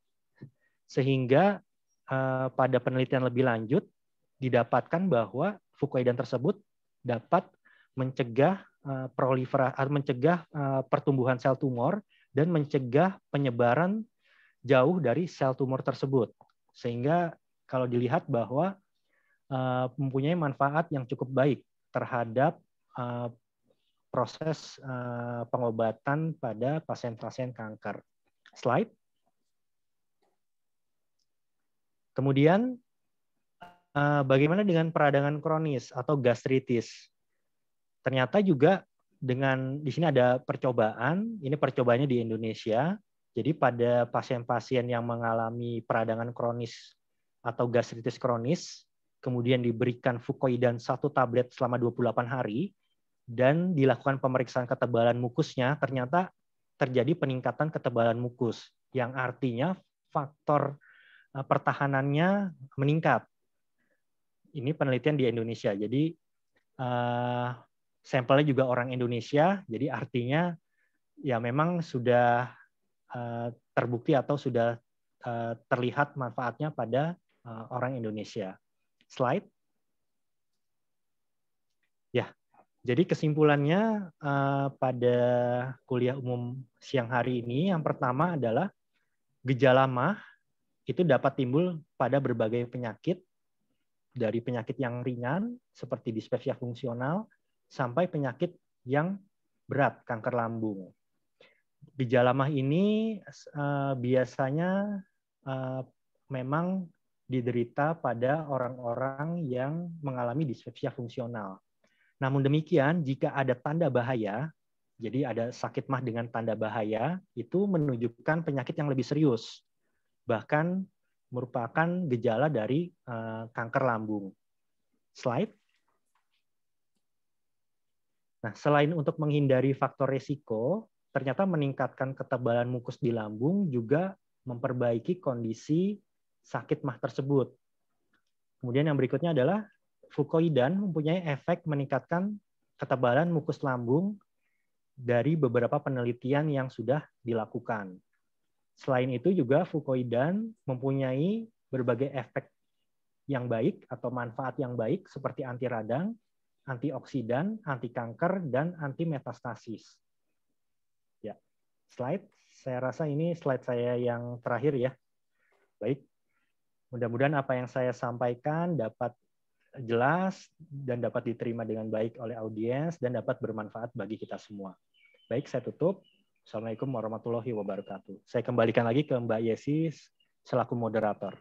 sehingga Eh, pada penelitian lebih lanjut didapatkan bahwa fukoidan tersebut dapat mencegah eh, proliferasi atau eh, mencegah pertumbuhan sel tumor dan mencegah penyebaran jauh dari sel tumor tersebut. Sehingga kalau dilihat bahwa mempunyai manfaat yang cukup baik terhadap proses pengobatan pada pasien-pasien kanker. Slide. Kemudian eh, bagaimana dengan peradangan kronis atau gastritis? Ternyata juga dengan di sini ada percobaan, ini percobaannya di Indonesia. Jadi pada pasien-pasien yang mengalami peradangan kronis atau gastritis kronis, kemudian diberikan fukoidan satu tablet selama 28 hari, dan dilakukan pemeriksaan ketebalan mukusnya, ternyata terjadi peningkatan ketebalan mukus, yang artinya faktor Eh, pertahanannya meningkat. Ini penelitian di Indonesia. Jadi uh, sampelnya juga orang Indonesia. Jadi artinya ya memang sudah uh, terbukti atau sudah uh, terlihat manfaatnya pada uh, orang Indonesia. Slide. Ya, jadi kesimpulannya uh, pada kuliah umum siang hari ini yang pertama adalah gejala mah itu dapat timbul pada berbagai penyakit, dari penyakit yang ringan seperti dispepsia fungsional sampai penyakit yang berat, kanker lambung. Gejala mah ini eh, biasanya eh, memang diderita pada orang-orang yang mengalami dispepsia fungsional. Namun demikian, jika ada tanda bahaya, jadi ada sakit mah dengan tanda bahaya, itu menunjukkan penyakit yang lebih serius bahkan merupakan gejala dari eh, kanker lambung. Slide. Nah, selain untuk menghindari faktor resiko, ternyata meningkatkan ketebalan mukus di lambung juga memperbaiki kondisi sakit mah tersebut. Kemudian yang berikutnya adalah fukoidan mempunyai efek meningkatkan ketebalan mukus lambung dari beberapa penelitian yang sudah dilakukan. Selain itu juga fukoidan mempunyai berbagai efek yang baik atau manfaat yang baik seperti anti radang, antioksidan, anti kanker, dan anti metastasis. Ya, slide. Saya rasa ini slide saya yang terakhir ya. Baik. Mudah-mudahan apa yang saya sampaikan dapat jelas dan dapat diterima dengan baik oleh audiens dan dapat bermanfaat bagi kita semua. Baik, saya tutup. Assalamualaikum warahmatullahi wabarakatuh. Saya kembalikan lagi ke Mbak Yesi selaku moderator.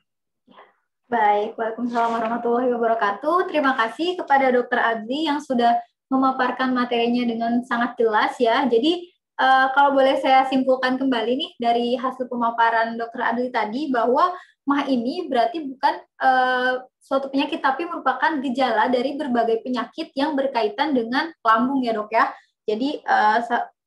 Baik, Waalaikumsalam warahmatullahi wabarakatuh. Terima kasih kepada Dr. Adli yang sudah memaparkan materinya dengan sangat jelas ya. Jadi eh, kalau boleh saya simpulkan kembali nih dari hasil pemaparan Dr. Adli tadi bahwa mah ini berarti bukan eh, suatu penyakit tapi merupakan gejala dari berbagai penyakit yang berkaitan dengan lambung ya dok ya. Jadi eh,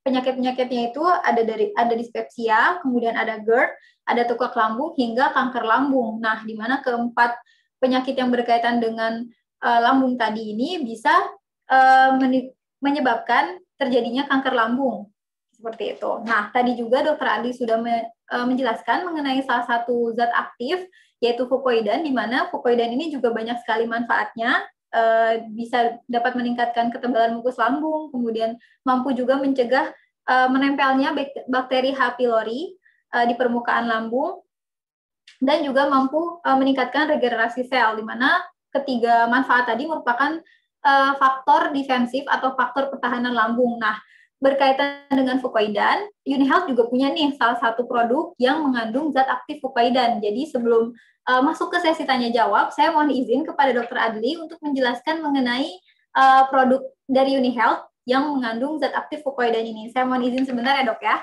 penyakit-penyakitnya itu ada dari ada dispepsia, kemudian ada GERD, ada tukak lambung hingga kanker lambung. Nah, di mana keempat penyakit yang berkaitan dengan uh, lambung tadi ini bisa uh, menyebabkan terjadinya kanker lambung seperti itu. Nah, tadi juga Dokter Adi sudah me, uh, menjelaskan mengenai salah satu zat aktif yaitu fukoidan di mana fukoidan ini juga banyak sekali manfaatnya Eh, bisa dapat meningkatkan ketebalan mukus lambung, kemudian mampu juga mencegah uh, menempelnya bakteri H. pylori uh, di permukaan lambung, dan juga mampu uh, meningkatkan regenerasi sel, di mana ketiga manfaat tadi merupakan uh, faktor defensif atau faktor pertahanan lambung. Nah, berkaitan dengan fukoidan, Unihealth juga punya nih salah satu produk yang mengandung zat aktif fukoidan. Jadi sebelum uh, masuk ke sesi tanya jawab, saya mohon izin kepada Dr. Adli untuk menjelaskan mengenai uh, produk dari UniHealth yang mengandung zat aktif fukoidan ini. Saya mohon izin sebentar ya dok ya.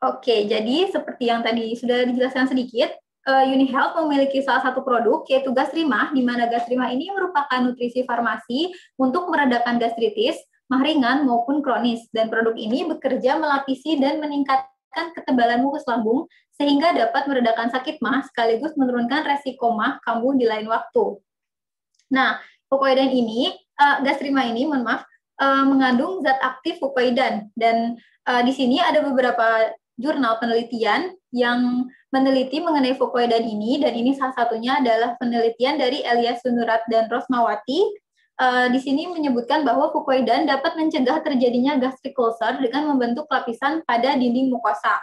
Oke, jadi seperti yang tadi sudah dijelaskan sedikit, eh, UniHealth memiliki salah satu produk yaitu Gastrima, di mana Gastrima ini merupakan nutrisi farmasi untuk meredakan gastritis, mah ringan maupun kronis. Dan produk ini bekerja melapisi dan meningkat meningkatkan ketebalan mukus lambung sehingga dapat meredakan sakit mah sekaligus menurunkan resiko mah kambuh di lain waktu. Nah, fukoidan ini, uh, gastrima ini, mohon maaf, uh, mengandung zat aktif fukoidan dan uh, di sini ada beberapa jurnal penelitian yang meneliti mengenai fukoidan ini dan ini salah satunya adalah penelitian dari Elias Sunurat dan Rosmawati uh, di sini menyebutkan bahwa fukoidan dapat mencegah terjadinya gastric ulcer dengan membentuk lapisan pada dinding mukosa.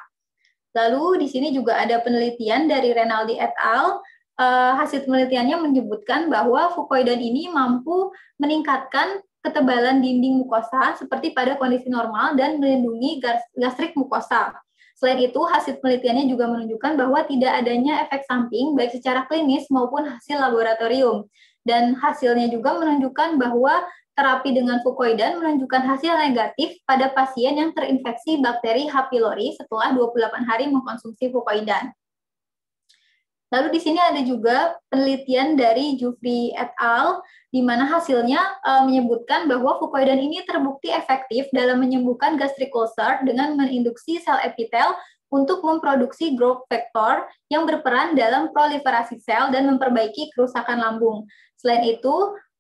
Lalu di sini juga ada penelitian dari Renaldi et al. Uh, hasil penelitiannya menyebutkan bahwa fukoidan ini mampu meningkatkan ketebalan dinding mukosa seperti pada kondisi normal dan melindungi gastrik mukosa. Selain itu, hasil penelitiannya juga menunjukkan bahwa tidak adanya efek samping baik secara klinis maupun hasil laboratorium dan hasilnya juga menunjukkan bahwa terapi dengan fukoidan menunjukkan hasil negatif pada pasien yang terinfeksi bakteri H. pylori setelah 28 hari mengkonsumsi fukoidan. Lalu di sini ada juga penelitian dari Jufri et al. di mana hasilnya e, menyebutkan bahwa fukoidan ini terbukti efektif dalam menyembuhkan gastric ulcer dengan menginduksi sel epitel untuk memproduksi growth factor yang berperan dalam proliferasi sel dan memperbaiki kerusakan lambung. Selain itu,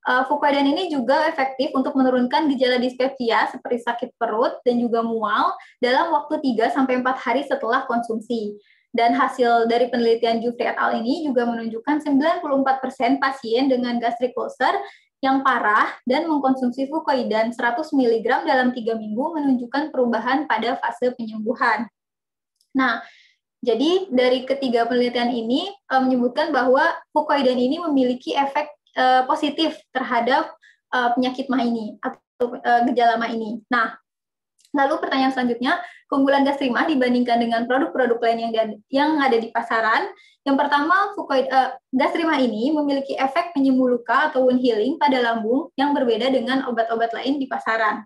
eh, Fucoidan ini juga efektif untuk menurunkan gejala dispepsia seperti sakit perut dan juga mual dalam waktu 3-4 hari setelah konsumsi. Dan hasil dari penelitian Jufri et al. ini juga menunjukkan 94% pasien dengan gastric ulcer yang parah dan mengkonsumsi fukoidan 100 mg dalam 3 minggu menunjukkan perubahan pada fase penyembuhan. Nah, jadi dari ketiga penelitian ini e, menyebutkan bahwa fukoidan ini memiliki efek e, positif terhadap e, penyakit mah ini atau e, gejala mah ini. Nah, lalu pertanyaan selanjutnya, keunggulan rimah dibandingkan dengan produk-produk lain yang di, yang ada di pasaran. Yang pertama, fukoid e, rimah ini memiliki efek penyembuh luka atau wound healing pada lambung yang berbeda dengan obat-obat lain di pasaran.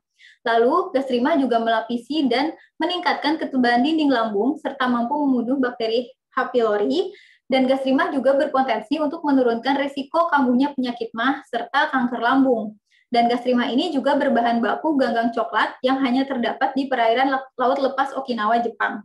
Lalu, gastrima juga melapisi dan meningkatkan ketebalan dinding lambung serta mampu membunuh bakteri H. pylori dan gastrima juga berpotensi untuk menurunkan risiko kambuhnya penyakit mah serta kanker lambung. Dan gastrima ini juga berbahan baku ganggang coklat yang hanya terdapat di perairan laut lepas Okinawa, Jepang.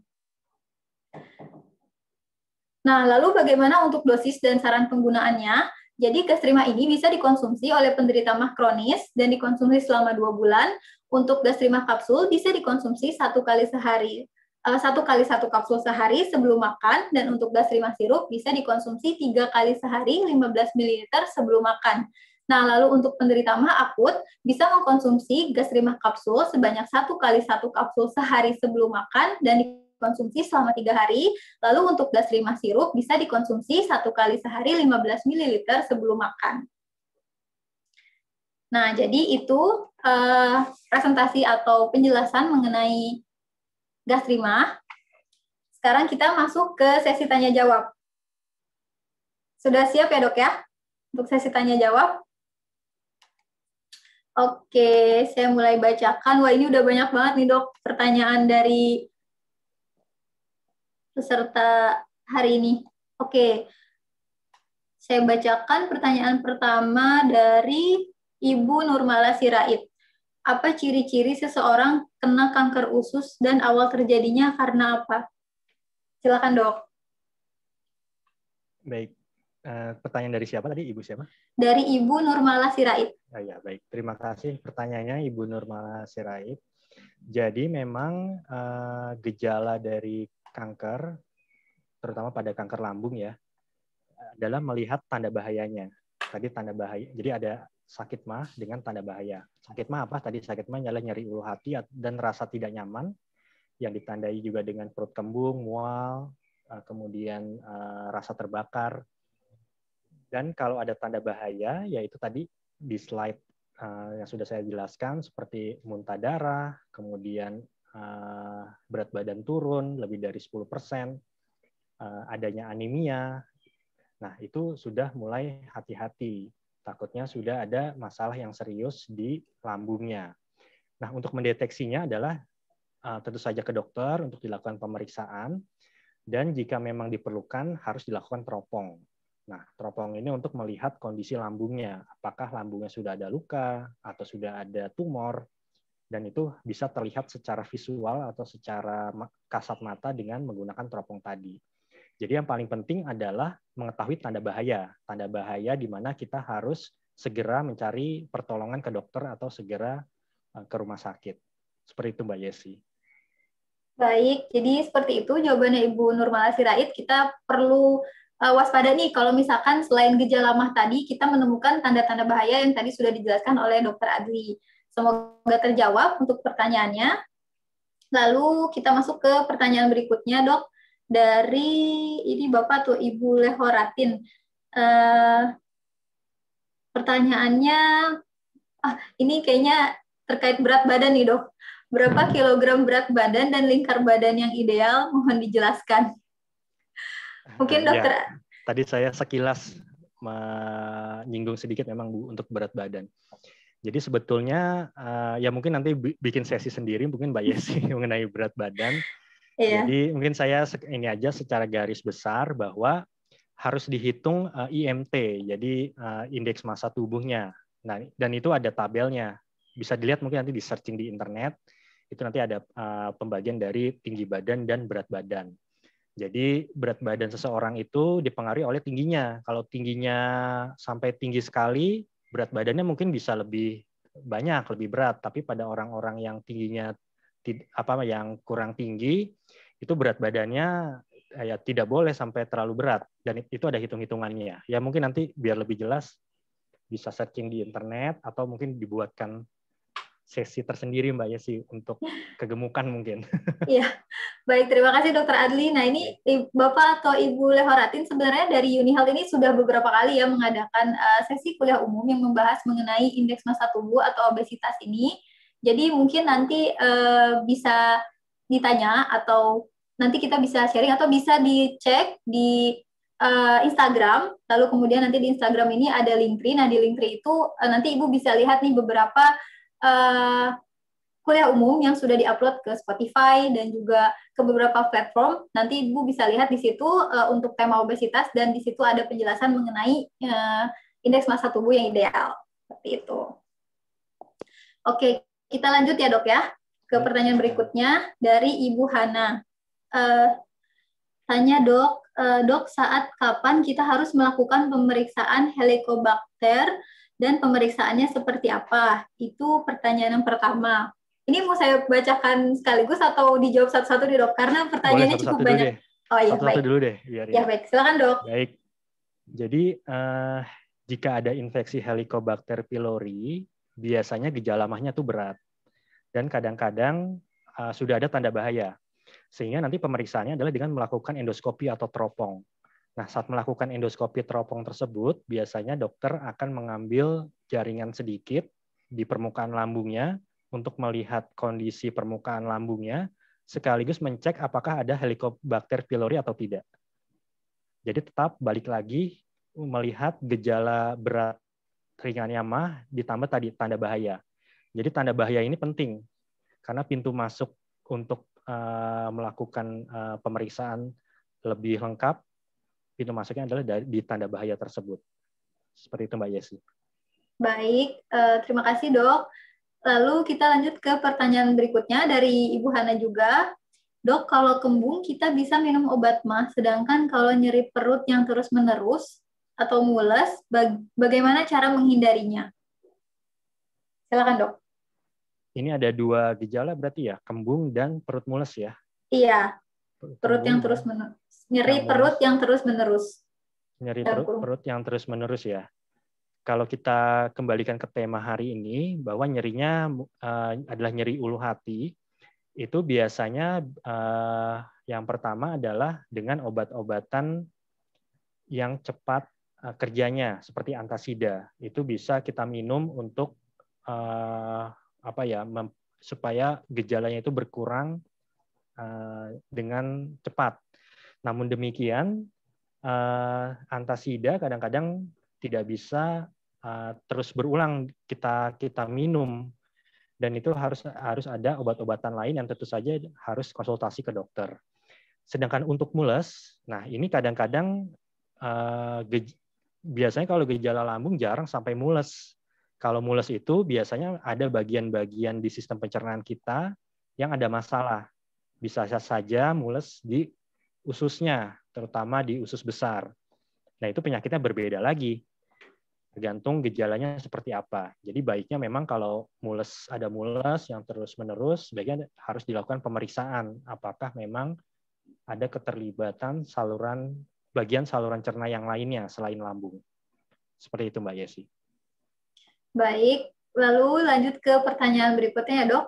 Nah, lalu bagaimana untuk dosis dan saran penggunaannya? Jadi gastrima ini bisa dikonsumsi oleh penderita mah kronis dan dikonsumsi selama dua bulan untuk gas terima kapsul bisa dikonsumsi satu kali sehari eh, satu kali satu kapsul sehari sebelum makan dan untuk gas terima sirup bisa dikonsumsi tiga kali sehari 15 ml sebelum makan. Nah, lalu untuk penderita mah akut bisa mengkonsumsi gas terima kapsul sebanyak satu kali satu kapsul sehari sebelum makan dan dikonsumsi selama tiga hari. Lalu untuk gas terima sirup bisa dikonsumsi satu kali sehari 15 ml sebelum makan. Nah, jadi itu uh, presentasi atau penjelasan mengenai gas terima. Sekarang kita masuk ke sesi tanya jawab. Sudah siap ya dok ya untuk sesi tanya jawab? Oke, saya mulai bacakan. Wah ini udah banyak banget nih dok pertanyaan dari peserta hari ini. Oke, saya bacakan pertanyaan pertama dari Ibu Nurmala Sirait. Apa ciri-ciri seseorang kena kanker usus dan awal terjadinya karena apa? Silakan dok. Baik. Eh, pertanyaan dari siapa tadi? Ibu siapa? Dari Ibu Nurmala Sirait. Oh, ya, baik. Terima kasih pertanyaannya Ibu Nurmala Sirait. Jadi memang uh, gejala dari kanker, terutama pada kanker lambung ya, adalah melihat tanda bahayanya. Tadi tanda bahaya, jadi ada sakit mah dengan tanda bahaya. Sakit mah apa? Tadi sakit mah adalah nyeri ulu hati dan rasa tidak nyaman yang ditandai juga dengan perut kembung, mual, eh, kemudian eh, rasa terbakar. Dan kalau ada tanda bahaya, yaitu tadi di slide eh, yang sudah saya jelaskan, seperti muntah darah, kemudian berat badan turun lebih dari 10 persen, adanya anemia. Nah, itu sudah mulai hati-hati Takutnya sudah ada masalah yang serius di lambungnya. Nah, untuk mendeteksinya adalah eh, tentu saja ke dokter untuk dilakukan pemeriksaan dan jika memang diperlukan harus dilakukan teropong. Nah, teropong ini untuk melihat kondisi lambungnya, apakah lambungnya sudah ada luka atau sudah ada tumor dan itu bisa terlihat secara visual atau secara kasat mata dengan menggunakan teropong tadi. Jadi yang paling penting adalah mengetahui tanda bahaya. Tanda bahaya di mana kita harus segera mencari pertolongan ke dokter atau segera eh, ke rumah sakit. Seperti itu Mbak Yesi. Baik, jadi seperti itu jawabannya Ibu Nurmala Sirait. Kita perlu eh, waspada nih kalau misalkan selain gejala mah tadi kita menemukan tanda-tanda bahaya yang tadi sudah dijelaskan oleh Dokter Adli. Semoga terjawab untuk pertanyaannya. Lalu kita masuk ke pertanyaan berikutnya, Dok dari ini Bapak atau Ibu Lehoratin. Uh, pertanyaannya, ah, ini kayaknya terkait berat badan nih dok. Berapa kilogram berat badan dan lingkar badan yang ideal? Mohon dijelaskan. Mungkin ya, dokter. tadi saya sekilas menyinggung sedikit memang Bu untuk berat badan. Jadi sebetulnya eh, ya mungkin nanti bikin sesi sendiri mungkin Mbak Yesi mengenai berat badan Yeah. Jadi mungkin saya ini aja secara garis besar bahwa harus dihitung uh, eh, IMT, jadi uh, indeks massa tubuhnya. Nah, dan itu ada tabelnya. Bisa dilihat mungkin nanti di searching di internet. Itu nanti ada uh, pembagian dari tinggi badan dan berat badan. Jadi berat badan seseorang itu dipengaruhi oleh tingginya. Kalau tingginya sampai tinggi sekali, berat badannya mungkin bisa lebih banyak, lebih berat. Tapi pada orang-orang yang tingginya apa yang kurang tinggi itu berat badannya eh, ya tidak boleh sampai terlalu berat dan itu ada hitung-hitungannya. Ya mungkin nanti biar lebih jelas bisa searching di internet atau mungkin dibuatkan sesi tersendiri Mbak ya sih untuk kegemukan mungkin. Iya, baik terima kasih Dokter Adli. Nah ini Bapak atau Ibu Lehoratin sebenarnya dari Uni ini sudah beberapa kali ya mengadakan eh, sesi kuliah umum yang membahas mengenai indeks massa tubuh atau obesitas ini. Jadi mungkin nanti uh, bisa ditanya atau nanti kita bisa sharing atau bisa dicek di uh, Instagram. Lalu kemudian nanti di Instagram ini ada link tree. Nah di link tree itu uh, nanti ibu bisa lihat nih beberapa uh, kuliah umum yang sudah diupload ke Spotify dan juga ke beberapa platform. Nanti Ibu bisa lihat di situ uh, untuk tema obesitas dan di situ ada penjelasan mengenai uh, indeks massa tubuh yang ideal. Seperti itu. Oke, kita lanjut ya dok ya ke pertanyaan berikutnya dari Ibu Hana. Uh, tanya dok, uh, dok saat kapan kita harus melakukan pemeriksaan helicobacter dan pemeriksaannya seperti apa? Itu pertanyaan yang pertama. Ini mau saya bacakan sekaligus atau dijawab satu-satu di dok? Karena pertanyaannya Boleh, satu -satu cukup satu banyak. Deh. Oh iya satu -satu baik. dulu deh. Biar ya, ya baik, silakan dok. Baik. Jadi uh, jika ada infeksi helicobacter pylori, biasanya gejala mahnya tuh berat dan kadang-kadang ah, sudah ada tanda bahaya. Sehingga nanti pemeriksaannya adalah dengan melakukan endoskopi atau teropong. Nah, saat melakukan endoskopi teropong tersebut, biasanya dokter akan mengambil jaringan sedikit di permukaan lambungnya untuk melihat kondisi permukaan lambungnya, sekaligus mencek apakah ada Helicobacter pylori atau tidak. Jadi tetap balik lagi melihat gejala berat ringannya mah ditambah tadi tanda bahaya. Jadi tanda bahaya ini penting karena pintu masuk untuk eh, melakukan eh, pemeriksaan lebih lengkap pintu masuknya adalah di tanda bahaya tersebut. Seperti itu Mbak Yesi. Baik, eh, terima kasih dok. Lalu kita lanjut ke pertanyaan berikutnya dari Ibu Hana juga. Dok, kalau kembung kita bisa minum obat mah, sedangkan kalau nyeri perut yang terus-menerus atau mules, bagaimana cara menghindarinya? Silakan dok. Ini ada dua gejala berarti ya, kembung dan perut mules ya? Iya, perut, kembung. yang terus menerus. Nyeri perut yang terus menerus. Nyeri perut, perut yang terus menerus ya. Kalau kita kembalikan ke tema hari ini, bahwa nyerinya uh, adalah nyeri ulu hati, itu biasanya uh, yang pertama adalah dengan obat-obatan yang cepat uh, kerjanya seperti antasida itu bisa kita minum untuk uh, apa ya supaya gejalanya itu berkurang uh, dengan cepat. Namun demikian uh, antasida kadang-kadang tidak bisa uh, terus berulang kita kita minum dan itu harus harus ada obat-obatan lain yang tentu saja harus konsultasi ke dokter. Sedangkan untuk mules, nah ini kadang-kadang uh, biasanya kalau gejala lambung jarang sampai mules. Kalau mules itu biasanya ada bagian-bagian di sistem pencernaan kita yang ada masalah. Bisa saja mules di ususnya, terutama di usus besar. Nah, itu penyakitnya berbeda lagi. Tergantung gejalanya seperti apa. Jadi baiknya memang kalau mules ada mules yang terus-menerus, sebaiknya harus dilakukan pemeriksaan apakah memang ada keterlibatan saluran bagian saluran cerna yang lainnya selain lambung. Seperti itu Mbak Yesi. Baik, lalu lanjut ke pertanyaan berikutnya ya dok.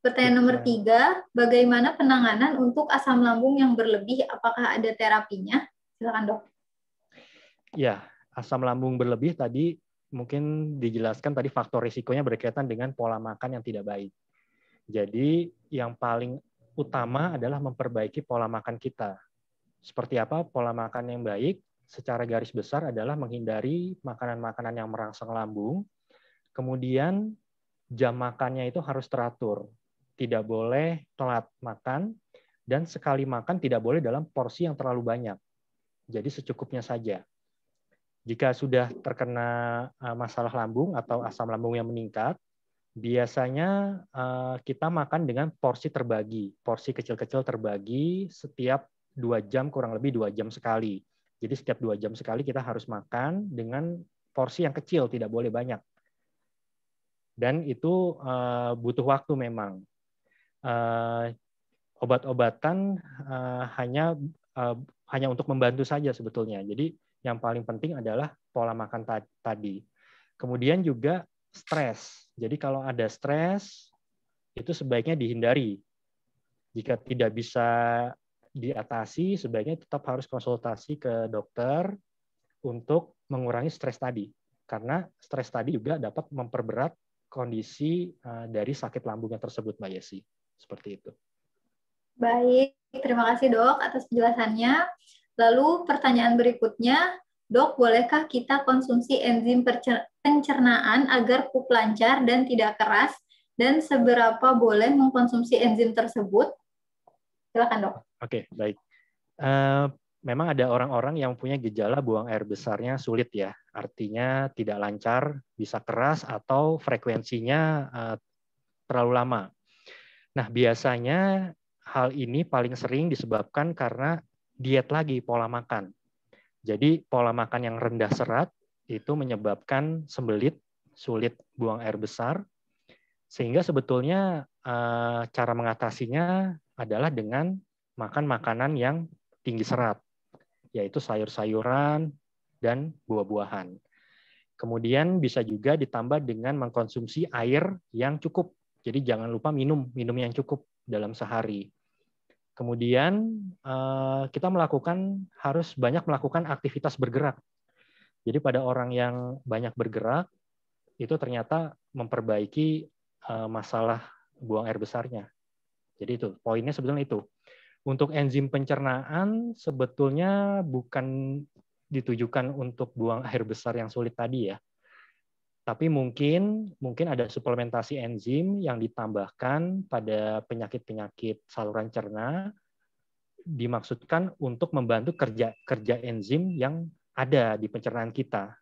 Pertanyaan nomor iya. tiga, bagaimana penanganan untuk asam lambung yang berlebih? Apakah ada terapinya? Silakan dok. Ya, asam lambung berlebih tadi mungkin dijelaskan tadi faktor risikonya berkaitan dengan pola makan yang tidak baik. Jadi yang paling utama adalah memperbaiki pola makan kita. Seperti apa pola makan yang baik? Secara garis besar adalah menghindari makanan-makanan yang merangsang lambung, Kemudian jam makannya itu harus teratur. Tidak boleh telat makan dan sekali makan tidak boleh dalam porsi yang terlalu banyak. Jadi secukupnya saja. Jika sudah terkena eh, masalah lambung atau asam lambung yang meningkat, biasanya eh, kita makan dengan porsi terbagi, porsi kecil-kecil terbagi setiap dua jam kurang lebih dua jam sekali. Jadi setiap dua jam sekali kita harus makan dengan porsi yang kecil, tidak boleh banyak dan itu uh, butuh waktu memang. Uh, obat-obatan uh, hanya uh, hanya untuk membantu saja sebetulnya. Jadi yang paling penting adalah pola makan tadi. Kemudian juga stres. Jadi kalau ada stres itu sebaiknya dihindari. Jika tidak bisa diatasi, sebaiknya tetap harus konsultasi ke dokter untuk mengurangi stres tadi. Karena stres tadi juga dapat memperberat kondisi eh, dari sakit lambungnya tersebut, Mbak Yesi. Seperti itu. Baik, terima kasih dok atas penjelasannya. Lalu pertanyaan berikutnya, dok bolehkah kita konsumsi enzim pencernaan agar pup lancar dan tidak keras? Dan seberapa boleh mengkonsumsi enzim tersebut? Silakan dok. Oke, okay, baik. Uh, memang ada orang-orang yang punya gejala buang air besarnya sulit ya. Artinya tidak lancar, bisa keras atau frekuensinya eh, terlalu lama. Nah, biasanya hal ini paling sering disebabkan karena diet lagi pola makan. Jadi pola makan yang rendah serat itu menyebabkan sembelit, sulit buang air besar, sehingga sebetulnya eh, cara mengatasinya adalah dengan makan makanan yang tinggi serat yaitu sayur-sayuran dan buah-buahan. Kemudian bisa juga ditambah dengan mengkonsumsi air yang cukup. Jadi jangan lupa minum, minum yang cukup dalam sehari. Kemudian eh, kita melakukan harus banyak melakukan aktivitas bergerak. Jadi pada orang yang banyak bergerak itu ternyata memperbaiki eh, masalah buang air besarnya. Jadi itu poinnya sebetulnya itu. Untuk enzim pencernaan sebetulnya bukan ditujukan untuk buang air besar yang sulit tadi ya. Tapi mungkin mungkin ada suplementasi enzim yang ditambahkan pada penyakit-penyakit saluran cerna dimaksudkan untuk membantu kerja kerja enzim yang ada di pencernaan kita.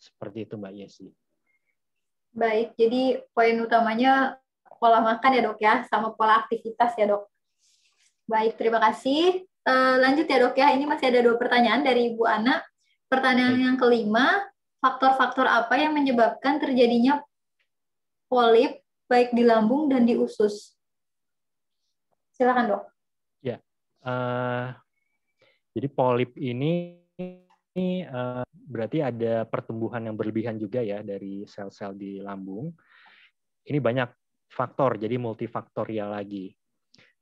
Seperti itu Mbak Yesi. Baik, jadi poin utamanya pola makan ya dok ya, sama pola aktivitas ya dok. Baik, terima kasih. Uh, lanjut ya dok ya, ini masih ada dua pertanyaan dari Ibu Ana. Pertanyaan yang kelima, faktor-faktor apa yang menyebabkan terjadinya polip baik di lambung dan di usus? Silakan dok. Ya, uh, jadi polip ini, ini uh, eh, berarti ada pertumbuhan yang berlebihan juga ya dari sel-sel di lambung. Ini banyak faktor, jadi multifaktorial lagi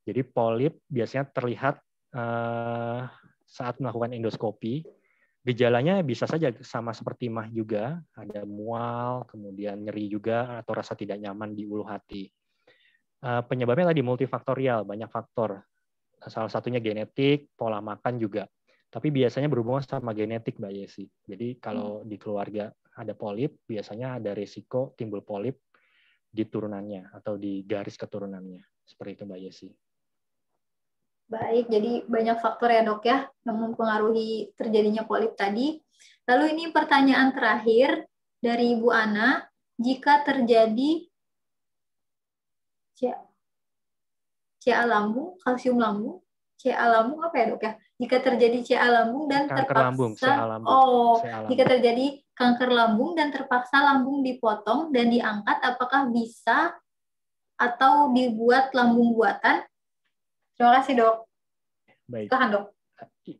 jadi polip biasanya terlihat uh, saat melakukan endoskopi. Gejalanya bisa saja sama seperti mah juga, ada mual, kemudian nyeri juga, atau rasa tidak nyaman di ulu hati. Eh, penyebabnya tadi multifaktorial, banyak faktor. Salah satunya genetik, pola makan juga. Tapi biasanya berhubungan sama genetik, Mbak Yesi. Jadi kalau hmm. di keluarga ada polip, biasanya ada risiko timbul polip di turunannya atau di garis keturunannya. Seperti itu Mbak Yesi. Baik, jadi banyak faktor ya dok ya yang mempengaruhi terjadinya polip tadi. Lalu ini pertanyaan terakhir dari Ibu Ana, jika terjadi CA, CA lambung, kalsium lambung, CA lambung apa ya dok ya? Jika terjadi CA lambung dan kanker terpaksa lambung, CA lambung. Oh, CA lambung. jika terjadi kanker lambung dan terpaksa lambung dipotong dan diangkat apakah bisa atau dibuat lambung buatan Terima kasih dok. Baik. Silahkan dok.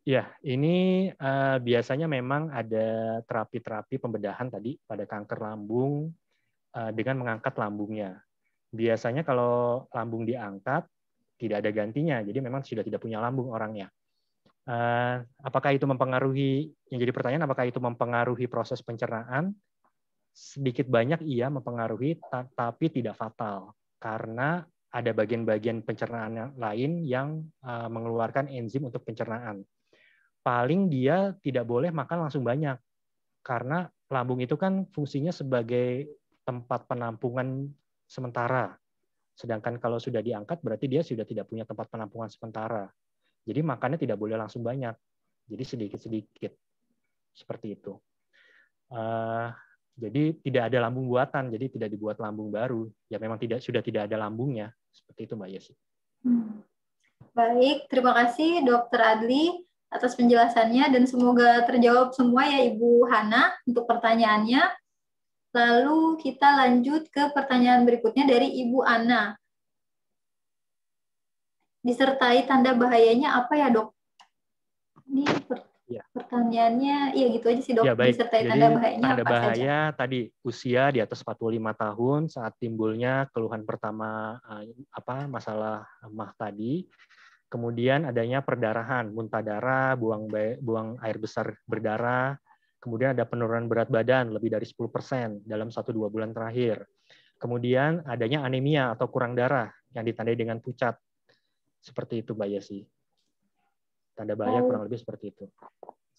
Ya, ini uh, biasanya memang ada terapi-terapi pembedahan tadi pada kanker lambung uh, dengan mengangkat lambungnya. Biasanya kalau lambung diangkat tidak ada gantinya, jadi memang sudah tidak punya lambung orangnya. Uh, apakah itu mempengaruhi? Yang jadi pertanyaan apakah itu mempengaruhi proses pencernaan? Sedikit banyak iya mempengaruhi, tapi tidak fatal karena ada bagian-bagian pencernaan lain yang eh, mengeluarkan enzim untuk pencernaan. Paling dia tidak boleh makan langsung banyak karena lambung itu kan fungsinya sebagai tempat penampungan sementara. Sedangkan kalau sudah diangkat berarti dia sudah tidak punya tempat penampungan sementara. Jadi makannya tidak boleh langsung banyak. Jadi sedikit-sedikit seperti itu. Uh, jadi tidak ada lambung buatan, jadi tidak dibuat lambung baru. Ya memang tidak sudah tidak ada lambungnya, seperti itu Mbak Yesi. Hmm. Baik, terima kasih Dokter Adli atas penjelasannya dan semoga terjawab semua ya Ibu Hana untuk pertanyaannya. Lalu kita lanjut ke pertanyaan berikutnya dari Ibu Ana. Disertai tanda bahayanya apa ya dok? Ini pertanyaan Ya. Pertanyaannya, ya gitu aja sih dok. Ya, baik. Disertai Jadi, tanda bahayanya tanda bahaya saja? tadi usia di atas 45 tahun saat timbulnya keluhan pertama eh, apa masalah mah tadi. Kemudian adanya perdarahan, muntah darah, buang buang air besar berdarah. Kemudian ada penurunan berat badan lebih dari 10% dalam 1-2 bulan terakhir. Kemudian adanya anemia atau kurang darah yang ditandai dengan pucat. Seperti itu Mbak Yesi. Tanda bahaya oh. kurang lebih seperti itu.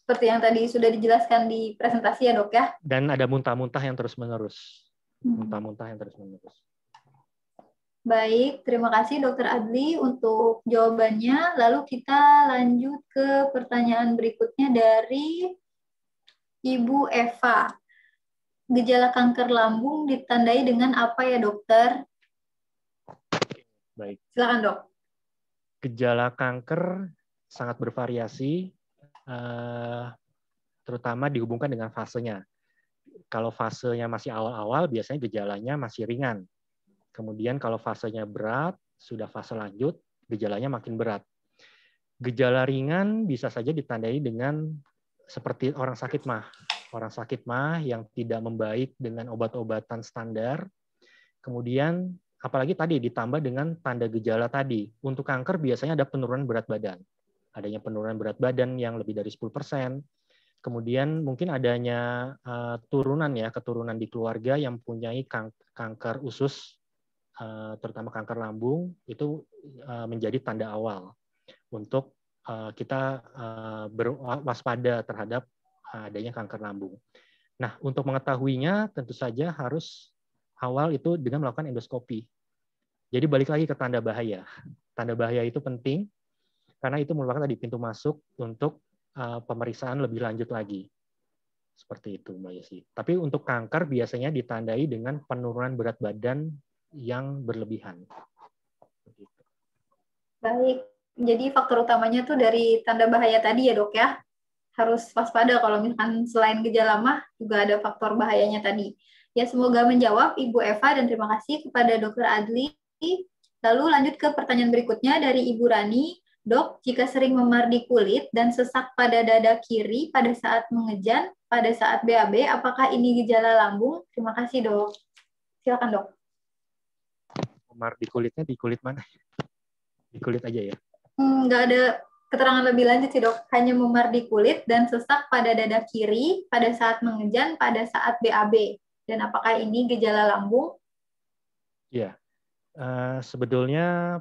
Seperti yang tadi sudah dijelaskan di presentasi ya dok ya. Dan ada muntah-muntah yang terus-menerus. Hmm. Muntah-muntah yang terus-menerus. Baik, terima kasih Dokter Adli untuk jawabannya. Lalu kita lanjut ke pertanyaan berikutnya dari Ibu Eva. Gejala kanker lambung ditandai dengan apa ya dokter? Baik. Silakan dok. Gejala kanker sangat bervariasi, eh, terutama dihubungkan dengan fasenya. Kalau fasenya masih awal-awal, biasanya gejalanya masih ringan. Kemudian kalau fasenya berat, sudah fase lanjut, gejalanya makin berat. Gejala ringan bisa saja ditandai dengan seperti orang sakit mah. Orang sakit mah yang tidak membaik dengan obat-obatan standar. Kemudian apalagi tadi ditambah dengan tanda gejala tadi. Untuk kanker biasanya ada penurunan berat badan adanya penurunan berat badan yang lebih dari 10 persen, kemudian mungkin adanya uh, turunan ya keturunan di keluarga yang mempunyai kank kanker usus uh, terutama kanker lambung itu uh, menjadi tanda awal untuk uh, kita uh, berwaspada terhadap adanya kanker lambung. Nah, untuk mengetahuinya tentu saja harus awal itu dengan melakukan endoskopi. Jadi balik lagi ke tanda bahaya. Tanda bahaya itu penting karena itu merupakan tadi pintu masuk untuk uh, pemeriksaan lebih lanjut lagi. Seperti itu, Mbak Yosi. Tapi untuk kanker biasanya ditandai dengan penurunan berat badan yang berlebihan. Baik, jadi faktor utamanya tuh dari tanda bahaya tadi ya dok ya. Harus waspada kalau misalkan selain gejala mah juga ada faktor bahayanya tadi. Ya semoga menjawab Ibu Eva dan terima kasih kepada Dokter Adli. Lalu lanjut ke pertanyaan berikutnya dari Ibu Rani Dok, jika sering memar di kulit dan sesak pada dada kiri pada saat mengejan, pada saat BAB, apakah ini gejala lambung? Terima kasih, dok. Silakan, dok. Memar di kulitnya di kulit mana? Di kulit aja ya? Hmm, nggak hmm, ada keterangan lebih lanjut sih, dok. Hanya memar di kulit dan sesak pada dada kiri pada saat mengejan, pada saat BAB. Dan apakah ini gejala lambung? Iya. Uh, sebetulnya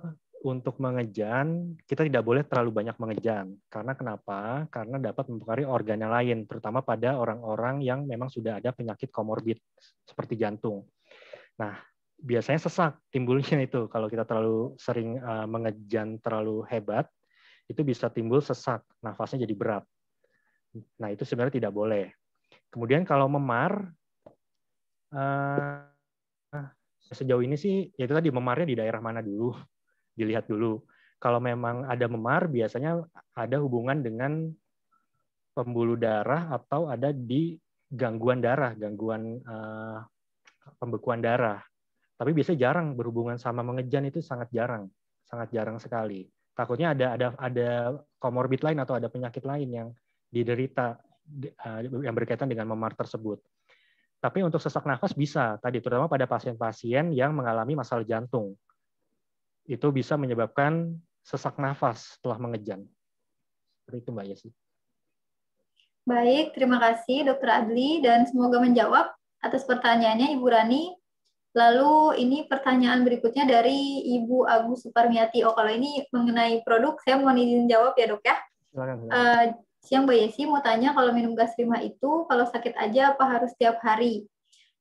untuk mengejan kita tidak boleh terlalu banyak mengejan karena kenapa? Karena dapat mempengaruhi organ yang lain, terutama pada orang-orang yang memang sudah ada penyakit komorbid seperti jantung. Nah, biasanya sesak timbulnya itu kalau kita terlalu sering eh, mengejan terlalu hebat itu bisa timbul sesak, nafasnya jadi berat. Nah, itu sebenarnya tidak boleh. Kemudian kalau memar eh, sejauh ini sih ya itu tadi memarnya di daerah mana dulu dilihat dulu. Kalau memang ada memar, biasanya ada hubungan dengan pembuluh darah atau ada di gangguan darah, gangguan uh, pembekuan darah. Tapi biasanya jarang berhubungan sama mengejan itu sangat jarang, sangat jarang sekali. Takutnya ada ada ada komorbid lain atau ada penyakit lain yang diderita uh, yang berkaitan dengan memar tersebut. Tapi untuk sesak nafas bisa tadi, terutama pada pasien-pasien yang mengalami masalah jantung itu bisa menyebabkan sesak nafas setelah mengejan. Seperti itu Mbak Yasi. Baik, terima kasih dokter Adli dan semoga menjawab atas pertanyaannya Ibu Rani. Lalu ini pertanyaan berikutnya dari Ibu Agus Suparmiati. Oh kalau ini mengenai produk, saya mohon izin jawab ya dok ya. Silakan, Uh, siang Mbak Yesi mau tanya kalau minum gas lima itu kalau sakit aja apa harus setiap hari?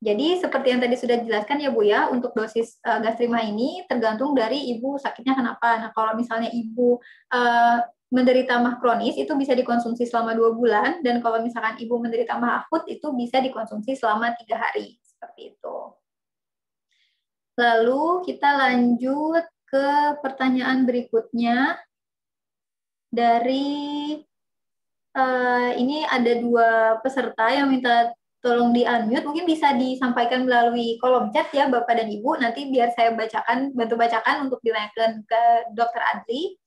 Jadi seperti yang tadi sudah dijelaskan ya Bu ya, untuk dosis uh, gastrima ini tergantung dari ibu sakitnya kenapa. Nah kalau misalnya ibu uh, menderita mah kronis itu bisa dikonsumsi selama dua bulan dan kalau misalkan ibu menderita mah akut itu bisa dikonsumsi selama tiga hari seperti itu. Lalu kita lanjut ke pertanyaan berikutnya dari uh, ini ada dua peserta yang minta tolong di unmute mungkin bisa disampaikan melalui kolom chat ya Bapak dan Ibu nanti biar saya bacakan bantu bacakan untuk ditanyakan ke dokter Adli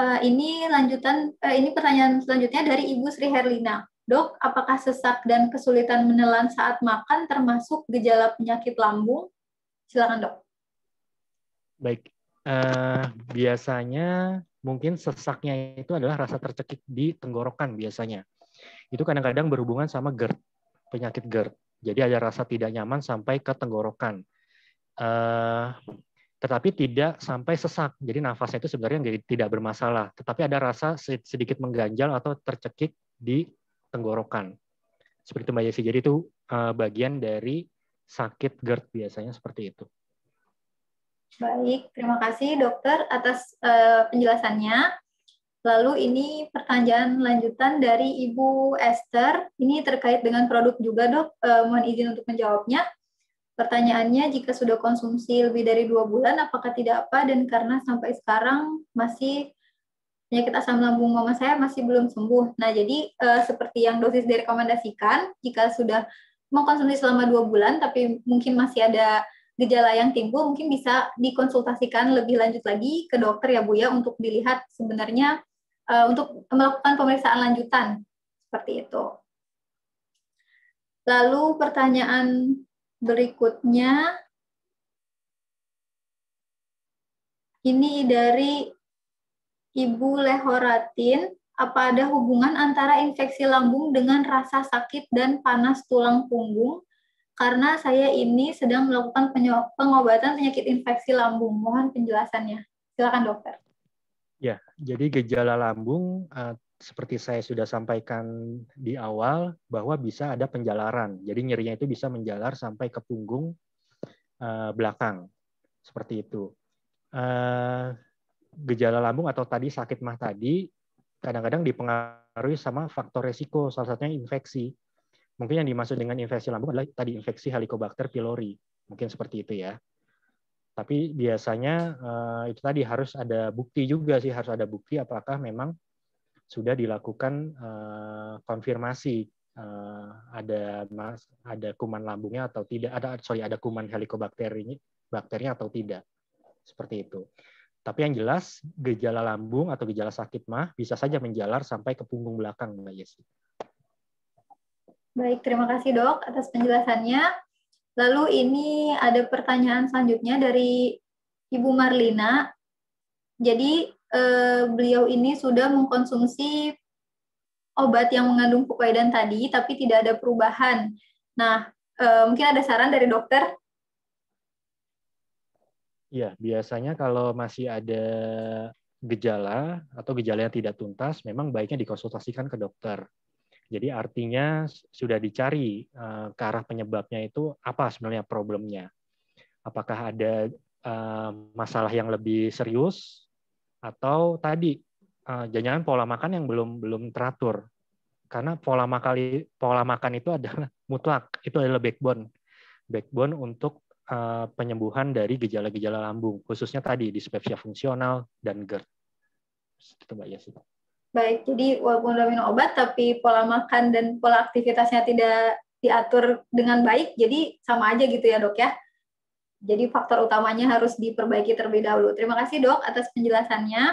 uh, ini lanjutan uh, ini pertanyaan selanjutnya dari Ibu Sri Herlina Dok, apakah sesak dan kesulitan menelan saat makan termasuk gejala penyakit lambung? Silakan dok. Baik, uh, biasanya mungkin sesaknya itu adalah rasa tercekik di tenggorokan biasanya. Itu kadang-kadang berhubungan sama GERD penyakit GERD. Jadi ada rasa tidak nyaman sampai ke tenggorokan. Uh, tetapi tidak sampai sesak. Jadi nafasnya itu sebenarnya tidak bermasalah, tetapi ada rasa sedikit mengganjal atau tercekik di tenggorokan. Seperti itu Mbak Yesi. Jadi itu eh, bagian dari sakit GERD biasanya seperti itu. Baik, terima kasih dokter atas eh, penjelasannya. Lalu ini pertanyaan lanjutan dari Ibu Esther. Ini terkait dengan produk juga dok. Eh, mohon izin untuk menjawabnya. Pertanyaannya, jika sudah konsumsi lebih dari dua bulan, apakah tidak apa? Dan karena sampai sekarang masih penyakit asam lambung mama saya masih belum sembuh. Nah, jadi eh, seperti yang dosis direkomendasikan, jika sudah mengkonsumsi selama dua bulan, tapi mungkin masih ada gejala yang timbul mungkin bisa dikonsultasikan lebih lanjut lagi ke dokter ya Bu ya untuk dilihat sebenarnya uh, untuk melakukan pemeriksaan lanjutan seperti itu. Lalu pertanyaan berikutnya ini dari Ibu Lehoratin, apa ada hubungan antara infeksi lambung dengan rasa sakit dan panas tulang punggung? Karena saya ini sedang melakukan pengobatan penyakit infeksi lambung. Mohon penjelasannya. Silakan dokter. Ya, jadi gejala lambung eh, seperti saya sudah sampaikan di awal bahwa bisa ada penjalaran. Jadi nyerinya itu bisa menjalar sampai ke punggung eh, belakang. Seperti itu. Eh, gejala lambung atau tadi sakit mah tadi kadang-kadang dipengaruhi sama faktor resiko, salah satunya infeksi. Mungkin yang dimaksud dengan infeksi lambung adalah tadi infeksi Helicobacter pylori. Mungkin seperti itu ya. Tapi biasanya eh, itu tadi harus ada bukti juga sih, harus ada bukti apakah memang sudah dilakukan eh, konfirmasi eh, ada mas ada kuman lambungnya atau tidak, ada sorry ada kuman Helicobacter ini bakterinya atau tidak. Seperti itu. Tapi yang jelas gejala lambung atau gejala sakit mah bisa saja menjalar sampai ke punggung belakang, Mbak Yesi. Baik, terima kasih dok atas penjelasannya. Lalu ini ada pertanyaan selanjutnya dari Ibu Marlina. Jadi eh, beliau ini sudah mengkonsumsi obat yang mengandung pukoedan tadi, tapi tidak ada perubahan. Nah, eh, mungkin ada saran dari dokter? Ya, biasanya kalau masih ada gejala atau gejala yang tidak tuntas, memang baiknya dikonsultasikan ke dokter. Jadi artinya sudah dicari eh, ke arah penyebabnya itu apa sebenarnya problemnya. Apakah ada eh, masalah yang lebih serius atau tadi uh, eh, jangan pola makan yang belum belum teratur. Karena pola makan pola makan itu adalah mutlak, itu adalah backbone. Backbone untuk penyembuhan dari gejala-gejala lambung, khususnya tadi dispepsia fungsional dan GERD. Itu Mbak Baik, jadi walaupun udah minum obat tapi pola makan dan pola aktivitasnya tidak diatur dengan baik, jadi sama aja gitu ya dok ya. Jadi faktor utamanya harus diperbaiki terlebih dahulu. Terima kasih dok atas penjelasannya.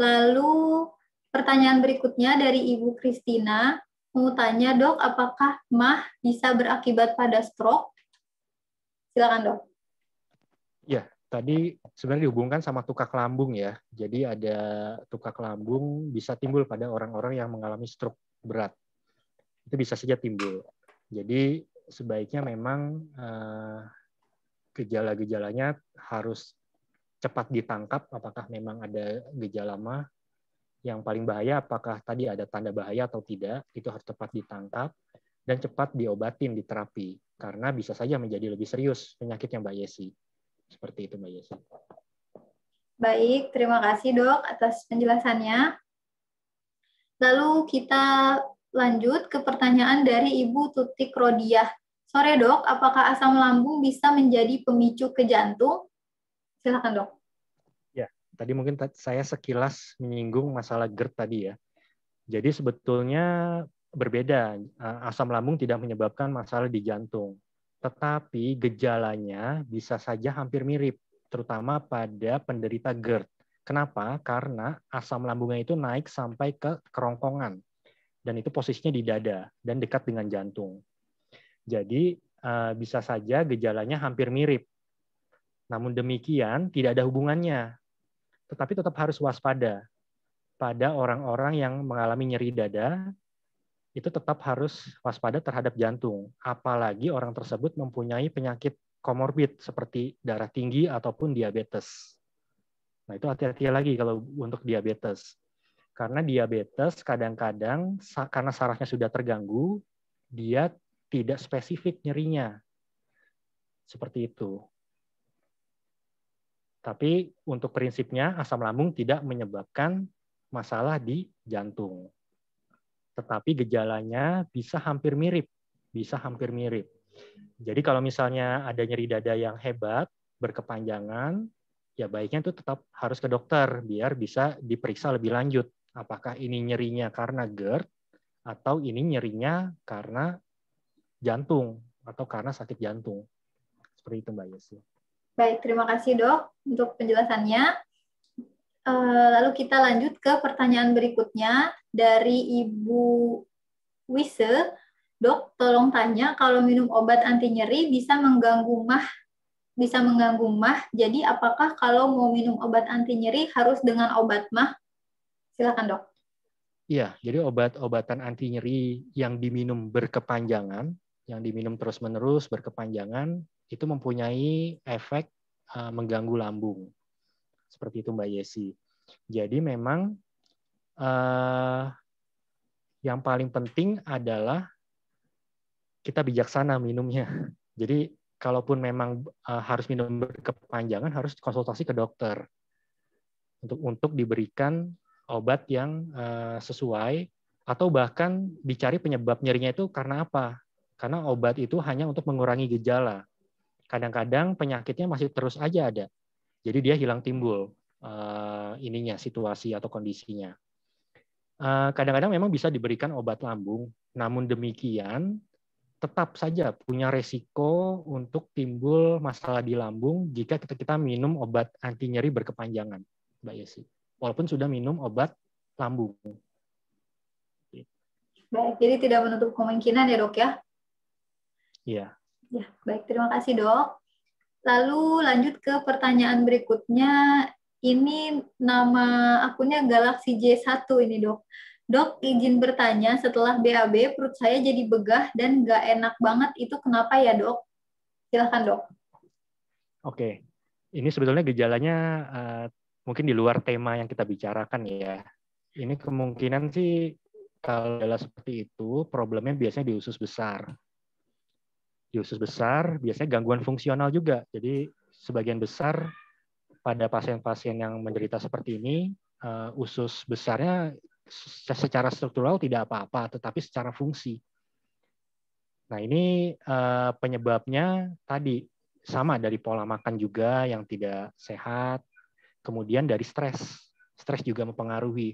Lalu pertanyaan berikutnya dari Ibu Kristina mau tanya dok apakah mah bisa berakibat pada stroke? Silakan dok. Ya, tadi sebenarnya dihubungkan sama tukak lambung ya. Jadi ada tukak lambung bisa timbul pada orang-orang yang mengalami stroke berat. Itu bisa saja timbul. Jadi sebaiknya memang eh, gejala-gejalanya harus cepat ditangkap apakah memang ada gejala mah yang paling bahaya apakah tadi ada tanda bahaya atau tidak itu harus cepat ditangkap dan cepat diobatin diterapi karena bisa saja menjadi lebih serius penyakitnya Mbak Yesi. Seperti itu Mbak Yesi. Baik, terima kasih dok atas penjelasannya. Lalu kita lanjut ke pertanyaan dari Ibu Tutik Rodiah. Sore dok, apakah asam lambung bisa menjadi pemicu ke jantung? Silakan dok. Ya, tadi mungkin saya sekilas menyinggung masalah GERD tadi ya. Jadi sebetulnya berbeda. Asam lambung tidak menyebabkan masalah di jantung tetapi gejalanya bisa saja hampir mirip, terutama pada penderita GERD. Kenapa? Karena asam lambungnya itu naik sampai ke kerongkongan, dan itu posisinya di dada dan dekat dengan jantung. Jadi eh, bisa saja gejalanya hampir mirip, namun demikian tidak ada hubungannya, tetapi tetap harus waspada pada orang-orang yang mengalami nyeri dada itu tetap harus waspada terhadap jantung, apalagi orang tersebut mempunyai penyakit komorbid seperti darah tinggi ataupun diabetes. Nah, itu hati-hati lagi kalau untuk diabetes. Karena diabetes kadang-kadang karena sarafnya sudah terganggu, dia tidak spesifik nyerinya. Seperti itu. Tapi untuk prinsipnya asam lambung tidak menyebabkan masalah di jantung tetapi gejalanya bisa hampir mirip, bisa hampir mirip. Jadi kalau misalnya ada nyeri dada yang hebat, berkepanjangan, ya baiknya itu tetap harus ke dokter biar bisa diperiksa lebih lanjut apakah ini nyerinya karena GERD atau ini nyerinya karena jantung atau karena sakit jantung. Seperti itu Mbak Yesi. Baik, terima kasih dok untuk penjelasannya. Eh, lalu kita lanjut ke pertanyaan berikutnya dari Ibu Wise. Dok, tolong tanya kalau minum obat anti nyeri bisa mengganggu mah bisa mengganggu mah. Jadi apakah kalau mau minum obat anti nyeri harus dengan obat mah? Silakan, Dok. Iya, jadi obat-obatan anti nyeri yang diminum berkepanjangan, yang diminum terus-menerus berkepanjangan itu mempunyai efek eh, mengganggu lambung seperti itu Mbak Yesi. Jadi memang uh, yang paling penting adalah kita bijaksana minumnya. Jadi kalaupun memang uh, harus minum berkepanjangan harus konsultasi ke dokter untuk untuk diberikan obat yang uh, sesuai atau bahkan dicari penyebab nyerinya itu karena apa? Karena obat itu hanya untuk mengurangi gejala. Kadang-kadang penyakitnya masih terus aja ada. Jadi dia hilang timbul uh, ininya situasi atau kondisinya. Eh, kadang-kadang uh, memang bisa diberikan obat lambung, namun demikian tetap saja punya resiko untuk timbul masalah di lambung jika kita, kita minum obat anti nyeri berkepanjangan, Mbak Yesi. Walaupun sudah minum obat lambung. Baik, jadi tidak menutup kemungkinan ya dok ya? Iya. Ya, baik terima kasih dok. Lalu lanjut ke pertanyaan berikutnya. Ini nama akunnya Galaxy J1 ini dok. Dok, izin bertanya, setelah BAB perut saya jadi begah dan gak enak banget, itu kenapa ya dok? Silahkan dok. Oke, ini sebetulnya gejalanya uh, mungkin di luar tema yang kita bicarakan ya. Ini kemungkinan sih kalau seperti itu, problemnya biasanya di usus besar di usus besar biasanya gangguan fungsional juga. Jadi sebagian besar pada pasien-pasien yang menderita seperti ini eh, usus besarnya secara struktural tidak apa-apa, tetapi secara fungsi. Nah ini eh, penyebabnya tadi sama dari pola makan juga yang tidak sehat, kemudian dari stres. Stres juga mempengaruhi.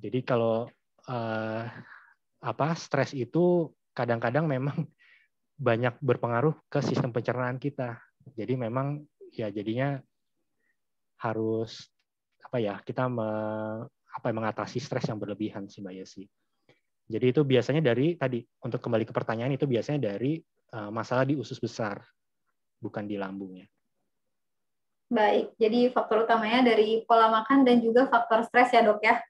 Jadi kalau eh, apa stres itu kadang-kadang memang banyak berpengaruh ke sistem pencernaan kita. Jadi memang ya jadinya harus apa ya kita me, apa mengatasi stres yang berlebihan sih mbak Yesi. Jadi itu biasanya dari tadi untuk kembali ke pertanyaan itu biasanya dari uh, masalah di usus besar bukan di lambungnya. Baik, jadi faktor utamanya dari pola makan dan juga faktor stres ya dok ya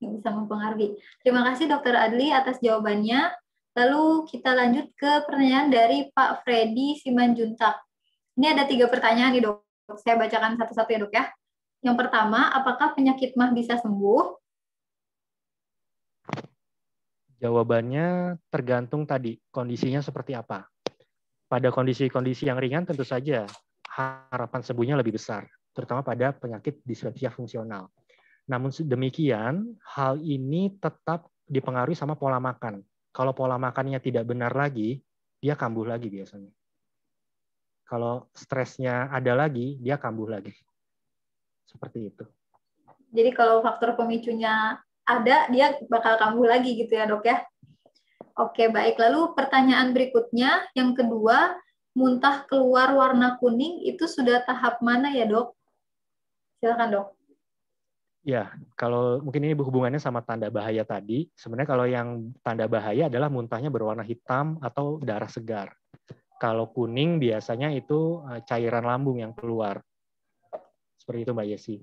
yang bisa mempengaruhi. Terima kasih dokter Adli atas jawabannya. Lalu kita lanjut ke pertanyaan dari Pak Freddy Simanjuntak. Ini ada tiga pertanyaan nih dok. Saya bacakan satu-satu ya dok ya. Yang pertama, apakah penyakit mah bisa sembuh? Jawabannya tergantung tadi, kondisinya seperti apa. Pada kondisi-kondisi yang ringan tentu saja harapan sembuhnya lebih besar, terutama pada penyakit dispepsia fungsional. Namun demikian, hal ini tetap dipengaruhi sama pola makan. Kalau pola makannya tidak benar lagi, dia kambuh lagi biasanya. Kalau stresnya ada lagi, dia kambuh lagi. Seperti itu. Jadi kalau faktor pemicunya ada, dia bakal kambuh lagi gitu ya dok ya? Oke baik, lalu pertanyaan berikutnya, yang kedua, muntah keluar warna kuning itu sudah tahap mana ya dok? Silakan dok. Ya, kalau mungkin ini berhubungannya sama tanda bahaya tadi. Sebenarnya kalau yang tanda bahaya adalah muntahnya berwarna hitam atau darah segar. Kalau kuning biasanya itu eh, cairan lambung yang keluar. Seperti itu Mbak Yesi.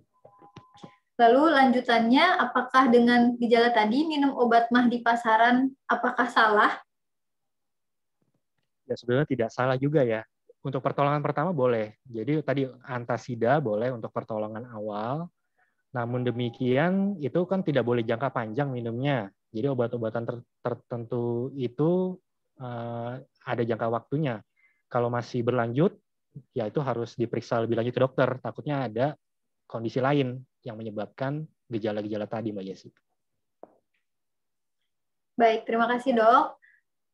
Lalu lanjutannya, apakah dengan gejala tadi minum obat mah di pasaran, apakah salah? Ya sebenarnya tidak salah juga ya. Untuk pertolongan pertama boleh. Jadi tadi antasida boleh untuk pertolongan awal, namun demikian, itu kan tidak boleh jangka panjang minumnya. Jadi obat-obatan tertentu itu uh, ada jangka waktunya. Kalau masih berlanjut, ya itu harus diperiksa lebih lanjut ke dokter. Takutnya ada kondisi lain yang menyebabkan gejala-gejala tadi, Mbak Yesi. Baik, terima kasih dok.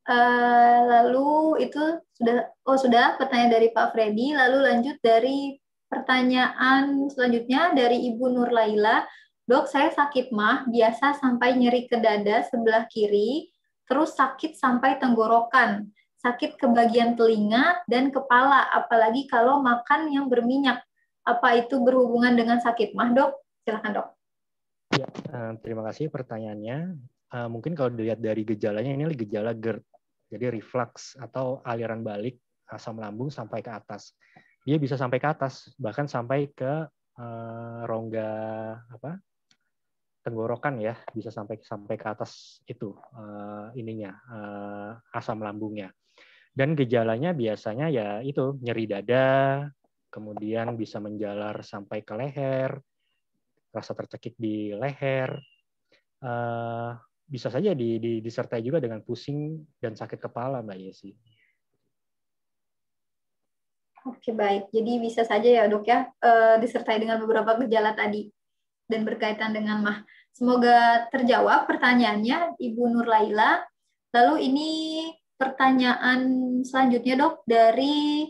Uh, lalu itu sudah, oh sudah pertanyaan dari Pak Freddy. Lalu lanjut dari Pertanyaan selanjutnya dari Ibu Nur Laila. Dok, saya sakit mah, biasa sampai nyeri ke dada sebelah kiri, terus sakit sampai tenggorokan, sakit ke bagian telinga dan kepala, apalagi kalau makan yang berminyak. Apa itu berhubungan dengan sakit mah, dok? Silahkan, dok. Ya, eh, terima kasih pertanyaannya. Eh, mungkin kalau dilihat dari gejalanya, ini gejala GERD, jadi reflux atau aliran balik asam lambung sampai ke atas dia bisa sampai ke atas bahkan sampai ke uh, rongga apa tenggorokan ya bisa sampai sampai ke atas itu uh, ininya uh, asam lambungnya dan gejalanya biasanya ya itu nyeri dada kemudian bisa menjalar sampai ke leher rasa tercekik di leher uh, bisa saja di, di, disertai juga dengan pusing dan sakit kepala mbak Yesi Oke baik, jadi bisa saja ya dok ya e, disertai dengan beberapa gejala tadi dan berkaitan dengan mah. Semoga terjawab pertanyaannya Ibu Nur Laila. Lalu ini pertanyaan selanjutnya dok dari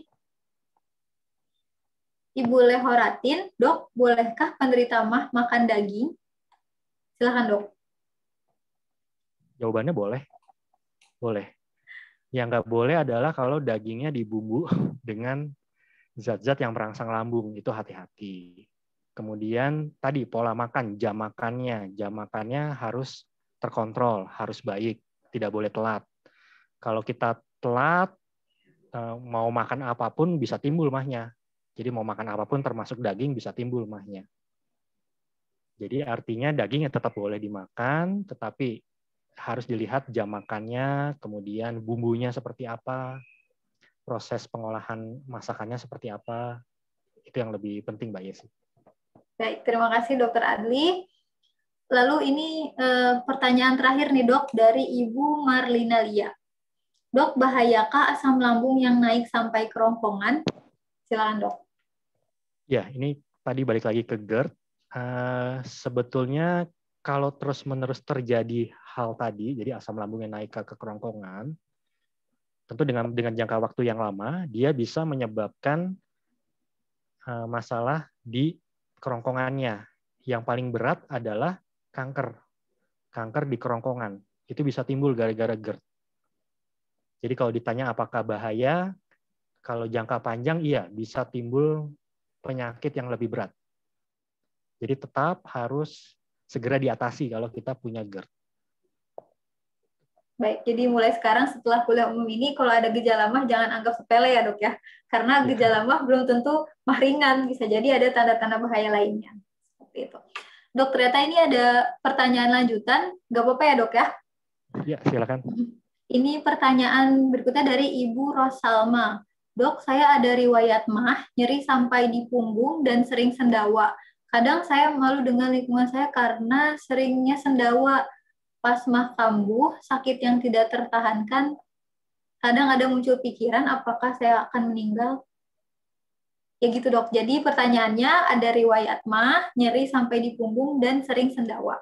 Ibu Lehoratin, dok, bolehkah penderita mah makan daging? Silahkan dok. Jawabannya boleh. Boleh. Yang nggak boleh adalah kalau dagingnya dibumbu dengan zat-zat yang merangsang lambung itu hati-hati. Kemudian tadi pola makan, jam makannya, jam makannya harus terkontrol, harus baik, tidak boleh telat. Kalau kita telat eh, mau makan apapun bisa timbul mahnya. Jadi mau makan apapun termasuk daging bisa timbul mahnya. Jadi artinya dagingnya tetap boleh dimakan, tetapi harus dilihat jam makannya, kemudian bumbunya seperti apa, proses pengolahan masakannya seperti apa itu yang lebih penting Mbak Yesi. Baik, terima kasih Dokter Adli. Lalu ini e, pertanyaan terakhir nih dok dari Ibu Marlina Lia. Dok, bahayakah asam lambung yang naik sampai kerongkongan? Silakan dok. Ya, ini tadi balik lagi ke GERD. E, sebetulnya kalau terus-menerus terjadi hal tadi, jadi asam lambung yang naik ke kerongkongan, tentu dengan dengan jangka waktu yang lama dia bisa menyebabkan eh, masalah di kerongkongannya. Yang paling berat adalah kanker. Kanker di kerongkongan. Itu bisa timbul gara-gara GERD. Jadi kalau ditanya apakah bahaya, kalau jangka panjang iya bisa timbul penyakit yang lebih berat. Jadi tetap harus segera diatasi kalau kita punya GERD. Baik, jadi mulai sekarang setelah kuliah umum ini, kalau ada gejala mah jangan anggap sepele ya dok ya, karena iya. gejala mah belum tentu mah ringan, bisa jadi ada tanda-tanda bahaya lainnya. Seperti itu. Dok, ternyata ini ada pertanyaan lanjutan, nggak apa-apa ya dok ya? Ya, silakan. Ini pertanyaan berikutnya dari Ibu Rosalma. Dok, saya ada riwayat mah, nyeri sampai di punggung dan sering sendawa. Kadang saya malu dengan lingkungan saya karena seringnya sendawa Pas mah kambuh, sakit yang tidak tertahankan, kadang ada muncul pikiran apakah saya akan meninggal? Ya gitu dok. Jadi pertanyaannya ada riwayat mah, nyeri sampai di punggung dan sering sendawa.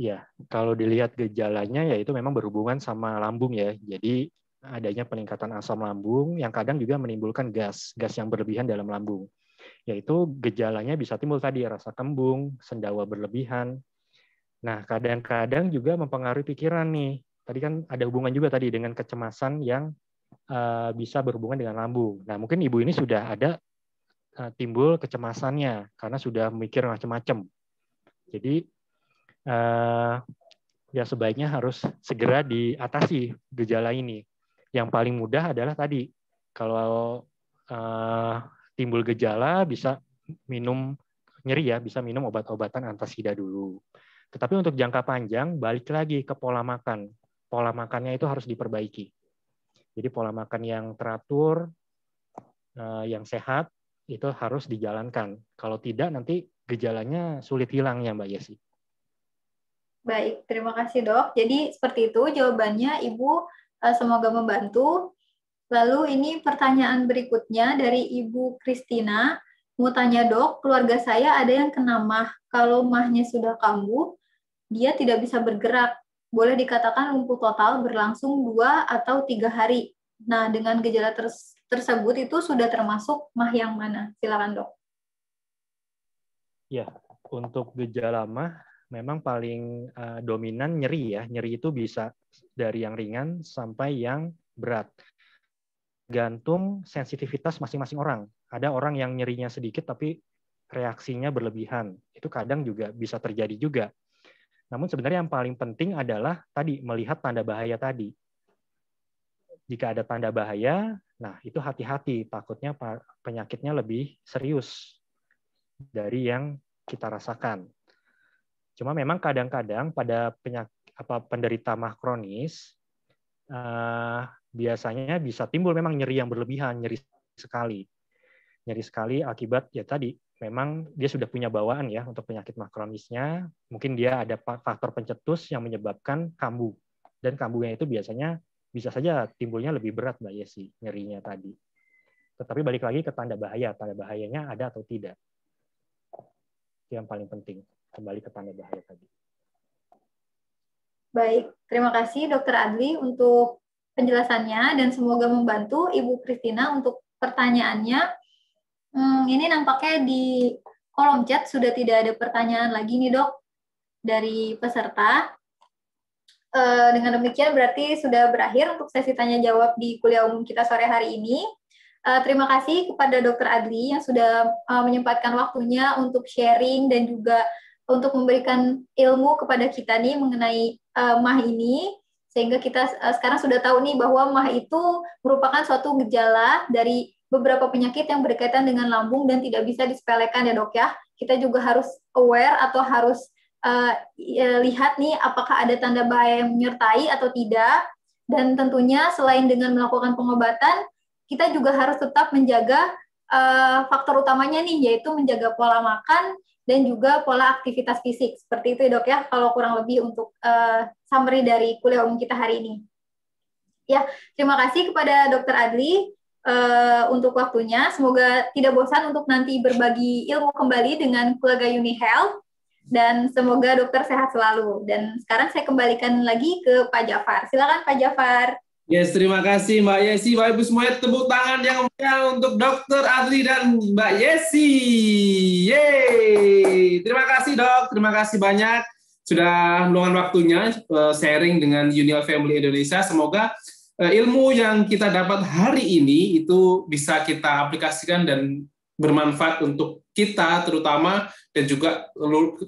ya kalau dilihat gejalanya ya itu memang berhubungan sama lambung ya. Jadi adanya peningkatan asam lambung yang kadang juga menimbulkan gas, gas yang berlebihan dalam lambung. Yaitu gejalanya bisa timbul tadi rasa kembung, sendawa berlebihan, Nah, kadang-kadang juga mempengaruhi pikiran nih. Tadi kan ada hubungan juga tadi dengan kecemasan yang uh, bisa berhubungan dengan lambung. Nah, mungkin ibu ini sudah ada uh, timbul kecemasannya karena sudah mikir macam-macam. Jadi uh, ya sebaiknya harus segera diatasi gejala ini. Yang paling mudah adalah tadi kalau uh, timbul gejala bisa minum nyeri ya, bisa minum obat-obatan antasida dulu. Tetapi untuk jangka panjang, balik lagi ke pola makan. Pola makannya itu harus diperbaiki. Jadi pola makan yang teratur, eh, yang sehat, itu harus dijalankan. Kalau tidak, nanti gejalanya sulit hilang ya Mbak Yesi. Baik, terima kasih dok. Jadi seperti itu jawabannya Ibu eh, semoga membantu. Lalu ini pertanyaan berikutnya dari Ibu Kristina. Mau tanya dok, keluarga saya ada yang kena mah. Kalau mahnya sudah kambuh, dia tidak bisa bergerak. Boleh dikatakan lumpuh total berlangsung dua atau tiga hari. Nah, dengan gejala ter tersebut itu sudah termasuk mah yang mana? Silakan dok. Ya, untuk gejala mah memang paling uh, dominan nyeri ya. Nyeri itu bisa dari yang ringan sampai yang berat. Gantung sensitivitas masing-masing orang. Ada orang yang nyerinya sedikit tapi reaksinya berlebihan. Itu kadang juga bisa terjadi juga. Namun sebenarnya yang paling penting adalah tadi melihat tanda bahaya tadi. Jika ada tanda bahaya, nah itu hati-hati, takutnya penyakitnya lebih serius dari yang kita rasakan. Cuma memang kadang-kadang pada penyakit apa penderita mah kronis eh, biasanya bisa timbul memang nyeri yang berlebihan, nyeri sekali. Nyeri sekali akibat ya tadi memang dia sudah punya bawaan ya untuk penyakit makronisnya. Mungkin dia ada faktor pencetus yang menyebabkan kambuh. Dan kambuhnya itu biasanya bisa saja timbulnya lebih berat Mbak Yesi, nyerinya tadi. Tetapi balik lagi ke tanda bahaya. Tanda bahayanya ada atau tidak. Itu yang paling penting. Kembali ke tanda bahaya tadi. Baik, terima kasih Dokter Adli untuk penjelasannya dan semoga membantu Ibu Kristina untuk pertanyaannya Hmm, ini nampaknya di kolom chat sudah tidak ada pertanyaan lagi nih dok dari peserta. E, dengan demikian berarti sudah berakhir untuk sesi tanya jawab di kuliah umum kita sore hari ini. E, terima kasih kepada Dokter Adli yang sudah e, menyempatkan waktunya untuk sharing dan juga untuk memberikan ilmu kepada kita nih mengenai e, mah ini sehingga kita sekarang sudah tahu nih bahwa mah itu merupakan suatu gejala dari beberapa penyakit yang berkaitan dengan lambung dan tidak bisa disepelekan ya dok ya. Kita juga harus aware atau harus uh, lihat nih apakah ada tanda bahaya yang menyertai atau tidak. Dan tentunya selain dengan melakukan pengobatan, kita juga harus tetap menjaga uh, faktor utamanya nih, yaitu menjaga pola makan dan juga pola aktivitas fisik. Seperti itu ya dok ya, kalau kurang lebih untuk uh, summary dari kuliah umum kita hari ini. Ya, terima kasih kepada Dr. Adli Eh, untuk waktunya. Semoga tidak bosan untuk nanti berbagi ilmu kembali dengan keluarga Uni Health dan semoga dokter sehat selalu. Dan sekarang saya kembalikan lagi ke Pak Jafar. Silakan Pak Jafar. Yes, terima kasih Mbak Yesi, Mbak Ibu semuanya tepuk tangan yang meriah untuk Dokter Adli dan Mbak Yesi. Yeay. Terima kasih dok, terima kasih banyak sudah meluangkan waktunya eh, sharing dengan Unial Family Indonesia. Semoga Eh, ilmu yang kita dapat hari ini itu bisa kita aplikasikan dan bermanfaat untuk kita terutama dan juga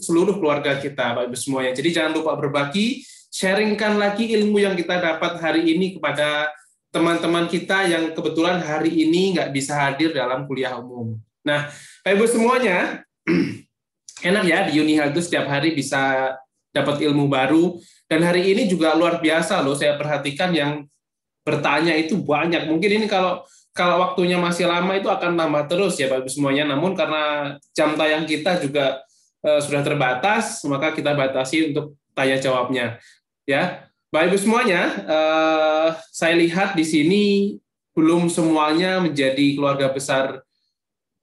seluruh keluarga kita Bapak Ibu semuanya. Jadi jangan lupa berbagi, sharingkan lagi ilmu yang kita dapat hari ini kepada teman-teman kita yang kebetulan hari ini nggak bisa hadir dalam kuliah umum. Nah, Bapak Ibu semuanya, enak ya di Uni itu setiap hari bisa dapat ilmu baru dan hari ini juga luar biasa loh saya perhatikan yang bertanya itu banyak. Mungkin ini kalau kalau waktunya masih lama itu akan tambah terus ya Bapak semuanya. Namun karena jam tayang kita juga e, sudah terbatas, maka kita batasi untuk tanya jawabnya. Ya, Bapak Ibu semuanya, e, saya lihat di sini belum semuanya menjadi keluarga besar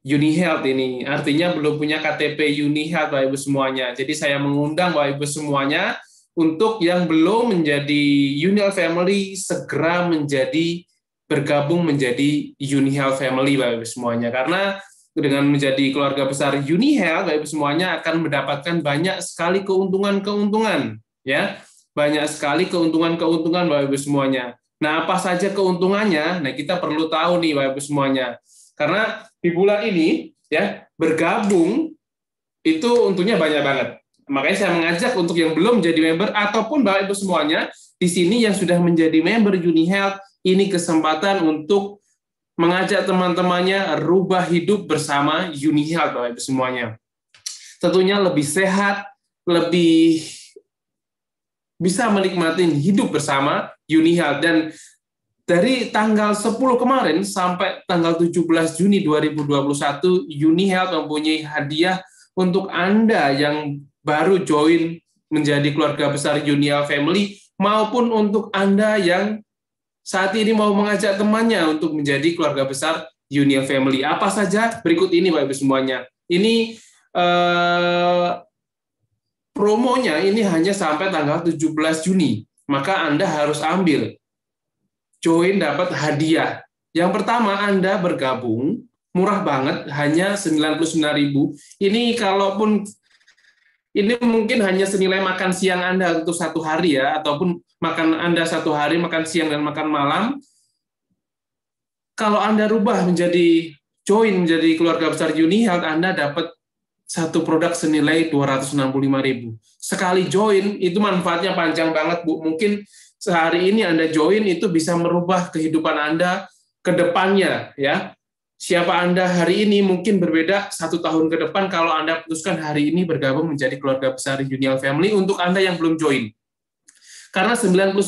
UniHealth ini. Artinya belum punya KTP UniHealth Bapak Ibu semuanya. Jadi saya mengundang Bapak Ibu semuanya untuk yang belum menjadi Unial Family segera menjadi bergabung menjadi Unihel Family Bapak Ibu semuanya karena dengan menjadi keluarga besar Unihel Bapak Ibu semuanya akan mendapatkan banyak sekali keuntungan-keuntungan ya banyak sekali keuntungan-keuntungan Bapak Ibu semuanya. Nah, apa saja keuntungannya? Nah, kita perlu tahu nih Bapak Ibu semuanya. Karena di bulan ini ya bergabung itu untungnya banyak banget Makanya saya mengajak untuk yang belum jadi member ataupun Bapak Ibu semuanya di sini yang sudah menjadi member Uni Health ini kesempatan untuk mengajak teman-temannya rubah hidup bersama Uni Health Bapak Ibu semuanya. Tentunya lebih sehat, lebih bisa menikmati hidup bersama Uni Health dan dari tanggal 10 kemarin sampai tanggal 17 Juni 2021 Uni Health mempunyai hadiah untuk Anda yang baru join menjadi keluarga besar Unial Family maupun untuk Anda yang saat ini mau mengajak temannya untuk menjadi keluarga besar Unial Family. Apa saja berikut ini Bapak Ibu semuanya. Ini eh, promonya ini hanya sampai tanggal 17 Juni. Maka Anda harus ambil. Join dapat hadiah. Yang pertama Anda bergabung murah banget hanya 99.000. Ini kalaupun ini mungkin hanya senilai makan siang Anda untuk satu hari ya, ataupun makan Anda satu hari, makan siang dan makan malam. Kalau Anda rubah menjadi join menjadi keluarga besar Uni Health, Anda dapat satu produk senilai 265.000. Sekali join itu manfaatnya panjang banget, Bu. Mungkin sehari ini Anda join itu bisa merubah kehidupan Anda ke depannya ya siapa Anda hari ini mungkin berbeda satu tahun ke depan kalau Anda putuskan hari ini bergabung menjadi keluarga besar Junior Family untuk Anda yang belum join. Karena 99.000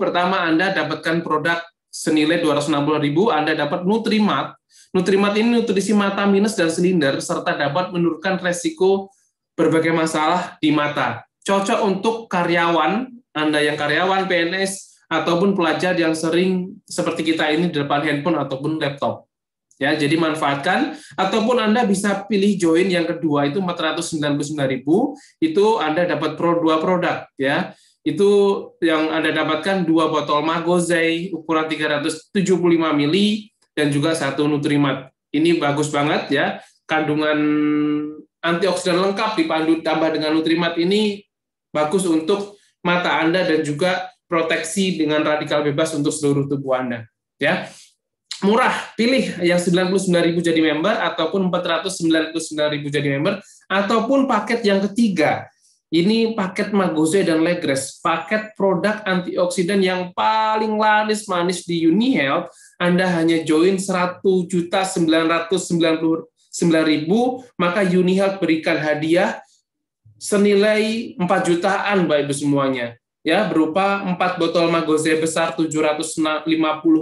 pertama Anda dapatkan produk senilai 260.000, Anda dapat Nutrimat. Nutrimat ini nutrisi mata minus dan silinder serta dapat menurunkan resiko berbagai masalah di mata. Cocok untuk karyawan, Anda yang karyawan, PNS, ataupun pelajar yang sering seperti kita ini di depan handphone ataupun laptop. Ya, jadi manfaatkan ataupun Anda bisa pilih join yang kedua itu 499.000 itu Anda dapat pro dua produk ya. Itu yang Anda dapatkan dua botol Magozai ukuran 375 mili dan juga satu Nutrimat. Ini bagus banget ya. Kandungan antioksidan lengkap dipandu tambah dengan Nutrimat ini bagus untuk mata Anda dan juga proteksi dengan radikal bebas untuk seluruh tubuh Anda ya murah pilih yang 99.000 jadi member ataupun 499.000 jadi member ataupun paket yang ketiga ini paket Magoze dan Legres, paket produk antioksidan yang paling laris manis di UniHealth. Anda hanya join ribu maka UniHealth berikan hadiah senilai 4 jutaan Bapak Ibu semuanya. Ya, berupa 4 botol Magoze besar 750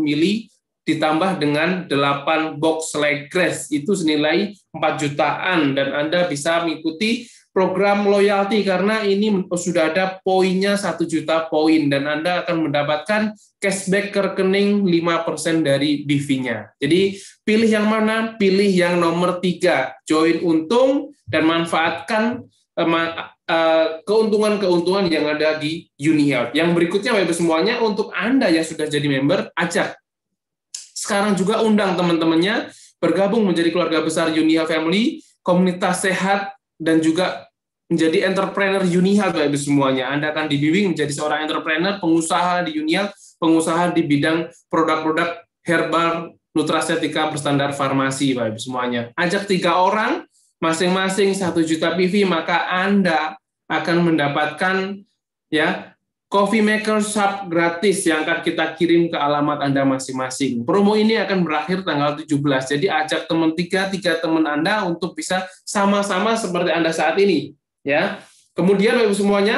mili, ditambah dengan 8 box legres itu senilai 4 jutaan dan Anda bisa mengikuti program loyalty karena ini sudah ada poinnya 1 juta poin dan Anda akan mendapatkan cashback ke rekening 5% dari BV-nya. Jadi pilih yang mana? Pilih yang nomor 3. Join untung dan manfaatkan eh, eh, keuntungan-keuntungan yang ada di Uni Health. Yang berikutnya Bapak semuanya untuk Anda yang sudah jadi member, ajak sekarang juga undang teman-temannya bergabung menjadi keluarga besar Uniha Family, komunitas sehat, dan juga menjadi entrepreneur Uniha, Bapak-Ibu semuanya. Anda akan dibimbing menjadi seorang entrepreneur, pengusaha di Uniha, pengusaha di bidang produk-produk herbal, nutrasetika berstandar farmasi, Bapak-Ibu semuanya. Ajak tiga orang, masing-masing satu juta PV, maka Anda akan mendapatkan ya coffee maker sub gratis yang akan kita kirim ke alamat Anda masing-masing. Promo ini akan berakhir tanggal 17. Jadi ajak teman tiga, tiga teman Anda untuk bisa sama-sama seperti Anda saat ini. ya. Kemudian Bapak semuanya,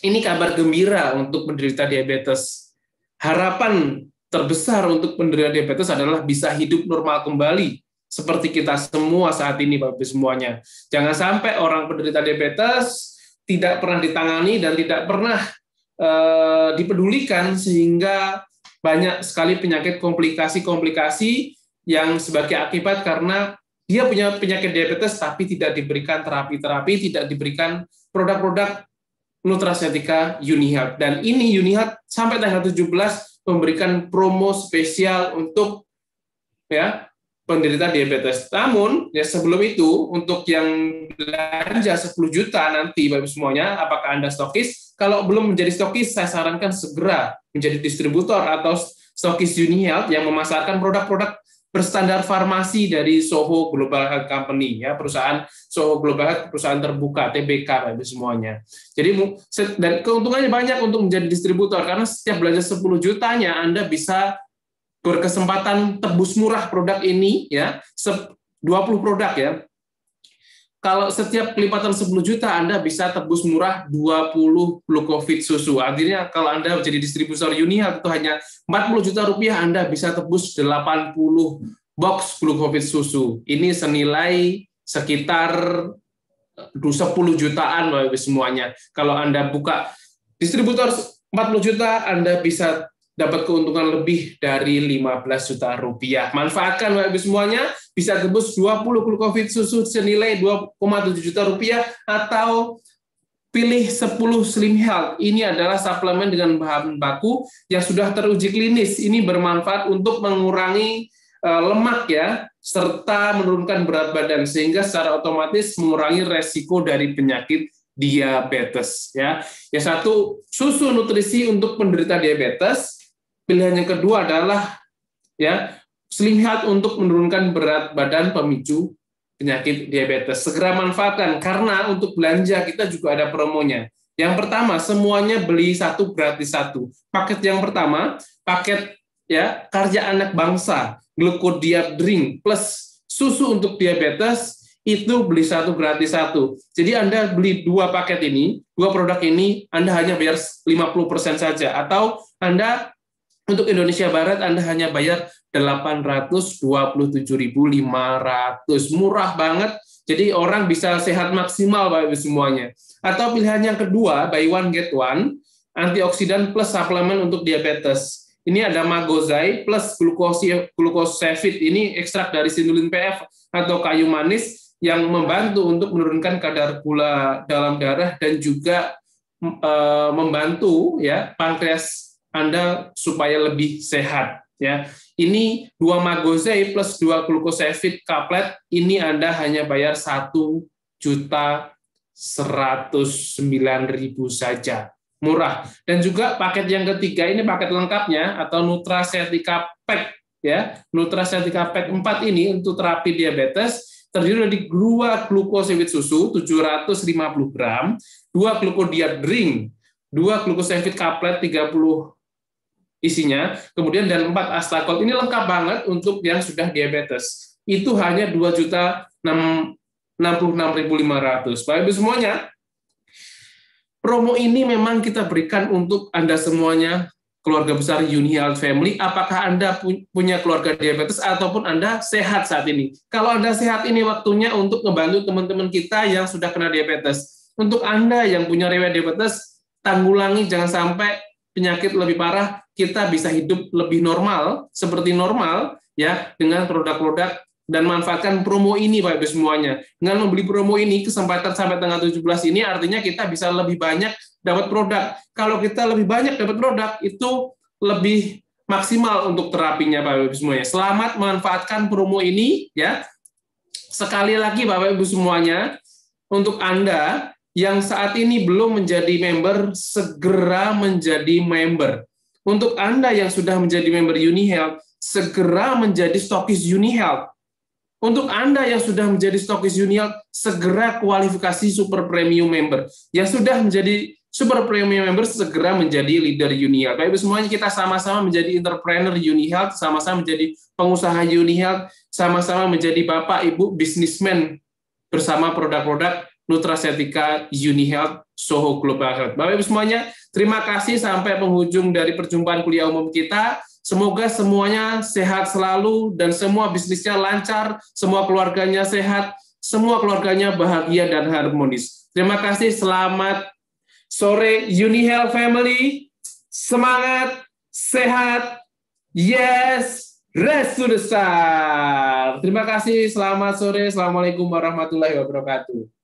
ini kabar gembira untuk penderita diabetes. Harapan terbesar untuk penderita diabetes adalah bisa hidup normal kembali seperti kita semua saat ini Bapak semuanya. Jangan sampai orang penderita diabetes tidak pernah ditangani dan tidak pernah Eh, dipedulikan sehingga banyak sekali penyakit komplikasi-komplikasi yang sebagai akibat karena dia punya penyakit diabetes tapi tidak diberikan terapi-terapi, tidak diberikan produk-produk Nutrasetika UniHealth. Dan ini UniHealth sampai tanggal 17 memberikan promo spesial untuk ya penderita diabetes. Namun ya sebelum itu untuk yang belanja 10 juta nanti Bapak semuanya apakah Anda stokis? Kalau belum menjadi stokis saya sarankan segera menjadi distributor atau stokis Health yang memasarkan produk-produk berstandar farmasi dari Soho Global Health Company ya perusahaan Soho Global Health perusahaan terbuka TBK Bapak semuanya. Jadi dan keuntungannya banyak untuk menjadi distributor karena setiap belanja 10 jutanya Anda bisa berkesempatan tebus murah produk ini ya 20 produk ya kalau setiap kelipatan 10 juta Anda bisa tebus murah 20 covid susu. Artinya kalau Anda menjadi distributor Unia itu hanya 40 juta rupiah Anda bisa tebus 80 box glucofit susu. Ini senilai sekitar 10 eh, jutaan semuanya. Kalau Anda buka distributor 40 juta Anda bisa dapat keuntungan lebih dari 15 juta rupiah. Manfaatkan Bapak Ibu semuanya, bisa tebus 20 COVID susu senilai 2,7 juta rupiah atau pilih 10 Slim Health. Ini adalah suplemen dengan bahan baku yang sudah teruji klinis. Ini bermanfaat untuk mengurangi eh, lemak ya, serta menurunkan berat badan sehingga secara otomatis mengurangi resiko dari penyakit diabetes ya. Yang satu susu nutrisi untuk penderita diabetes, Pilihan yang kedua adalah ya selihat untuk menurunkan berat badan pemicu penyakit diabetes. Segera manfaatkan karena untuk belanja kita juga ada promonya. Yang pertama, semuanya beli satu gratis satu. Paket yang pertama, paket ya karya anak bangsa, Glukodiab drink plus susu untuk diabetes itu beli satu gratis satu. Jadi Anda beli dua paket ini, dua produk ini, Anda hanya bayar 50% saja atau Anda untuk Indonesia Barat Anda hanya bayar 827.500. Murah banget. Jadi orang bisa sehat maksimal Pak Ibu semuanya. Atau pilihan yang kedua, buy one get one, antioksidan plus suplemen untuk diabetes. Ini ada magozai plus glukosefit. Ini ekstrak dari sinulin PF atau kayu manis yang membantu untuk menurunkan kadar gula dalam darah dan juga e, membantu ya pankreas anda supaya lebih sehat ya. Ini dua magozei plus dua glukosefit kaplet ini Anda hanya bayar satu juta seratus sembilan ribu saja murah dan juga paket yang ketiga ini paket lengkapnya atau nutra Nutracetika Pack ya Nutra Nutracetika Pack 4 ini untuk terapi diabetes terdiri dari dua glukosefit susu 750 gram dua glukodiat drink dua glukosefit kaplet 30 isinya. Kemudian dan 4 astakol ini lengkap banget untuk yang sudah diabetes. Itu hanya 2 juta 66.500. Baik semuanya. Promo ini memang kita berikan untuk Anda semuanya keluarga besar Uni Family, apakah Anda punya keluarga diabetes ataupun Anda sehat saat ini. Kalau Anda sehat ini waktunya untuk membantu teman-teman kita yang sudah kena diabetes. Untuk Anda yang punya riwayat diabetes, tanggulangi jangan sampai penyakit lebih parah, kita bisa hidup lebih normal, seperti normal, ya, dengan produk-produk dan manfaatkan promo ini Pak Ibu semuanya. Dengan membeli promo ini kesempatan sampai tanggal 17 ini artinya kita bisa lebih banyak dapat produk. Kalau kita lebih banyak dapat produk itu lebih maksimal untuk terapinya Bapak Ibu semuanya. Selamat manfaatkan promo ini ya. Sekali lagi Bapak Ibu semuanya untuk Anda yang saat ini belum menjadi member, segera menjadi member. Untuk Anda yang sudah menjadi member UniHealth, segera menjadi stokis UniHealth. Untuk Anda yang sudah menjadi stokis UniHealth, segera kualifikasi super premium member. Yang sudah menjadi super premium member, segera menjadi leader UniHealth. Baik, semuanya kita sama-sama menjadi entrepreneur UniHealth, sama-sama menjadi pengusaha UniHealth, sama-sama menjadi bapak, ibu, bisnismen bersama produk-produk Nutrasetika, Unihealth, Soho Global Health. Bapak Ibu semuanya, terima kasih sampai penghujung dari perjumpaan kuliah umum kita. Semoga semuanya sehat selalu dan semua bisnisnya lancar, semua keluarganya sehat, semua keluarganya bahagia dan harmonis. Terima kasih, selamat sore Unihealth Family. Semangat, sehat, yes, restu besar. Terima kasih, selamat sore, Assalamualaikum warahmatullahi wabarakatuh.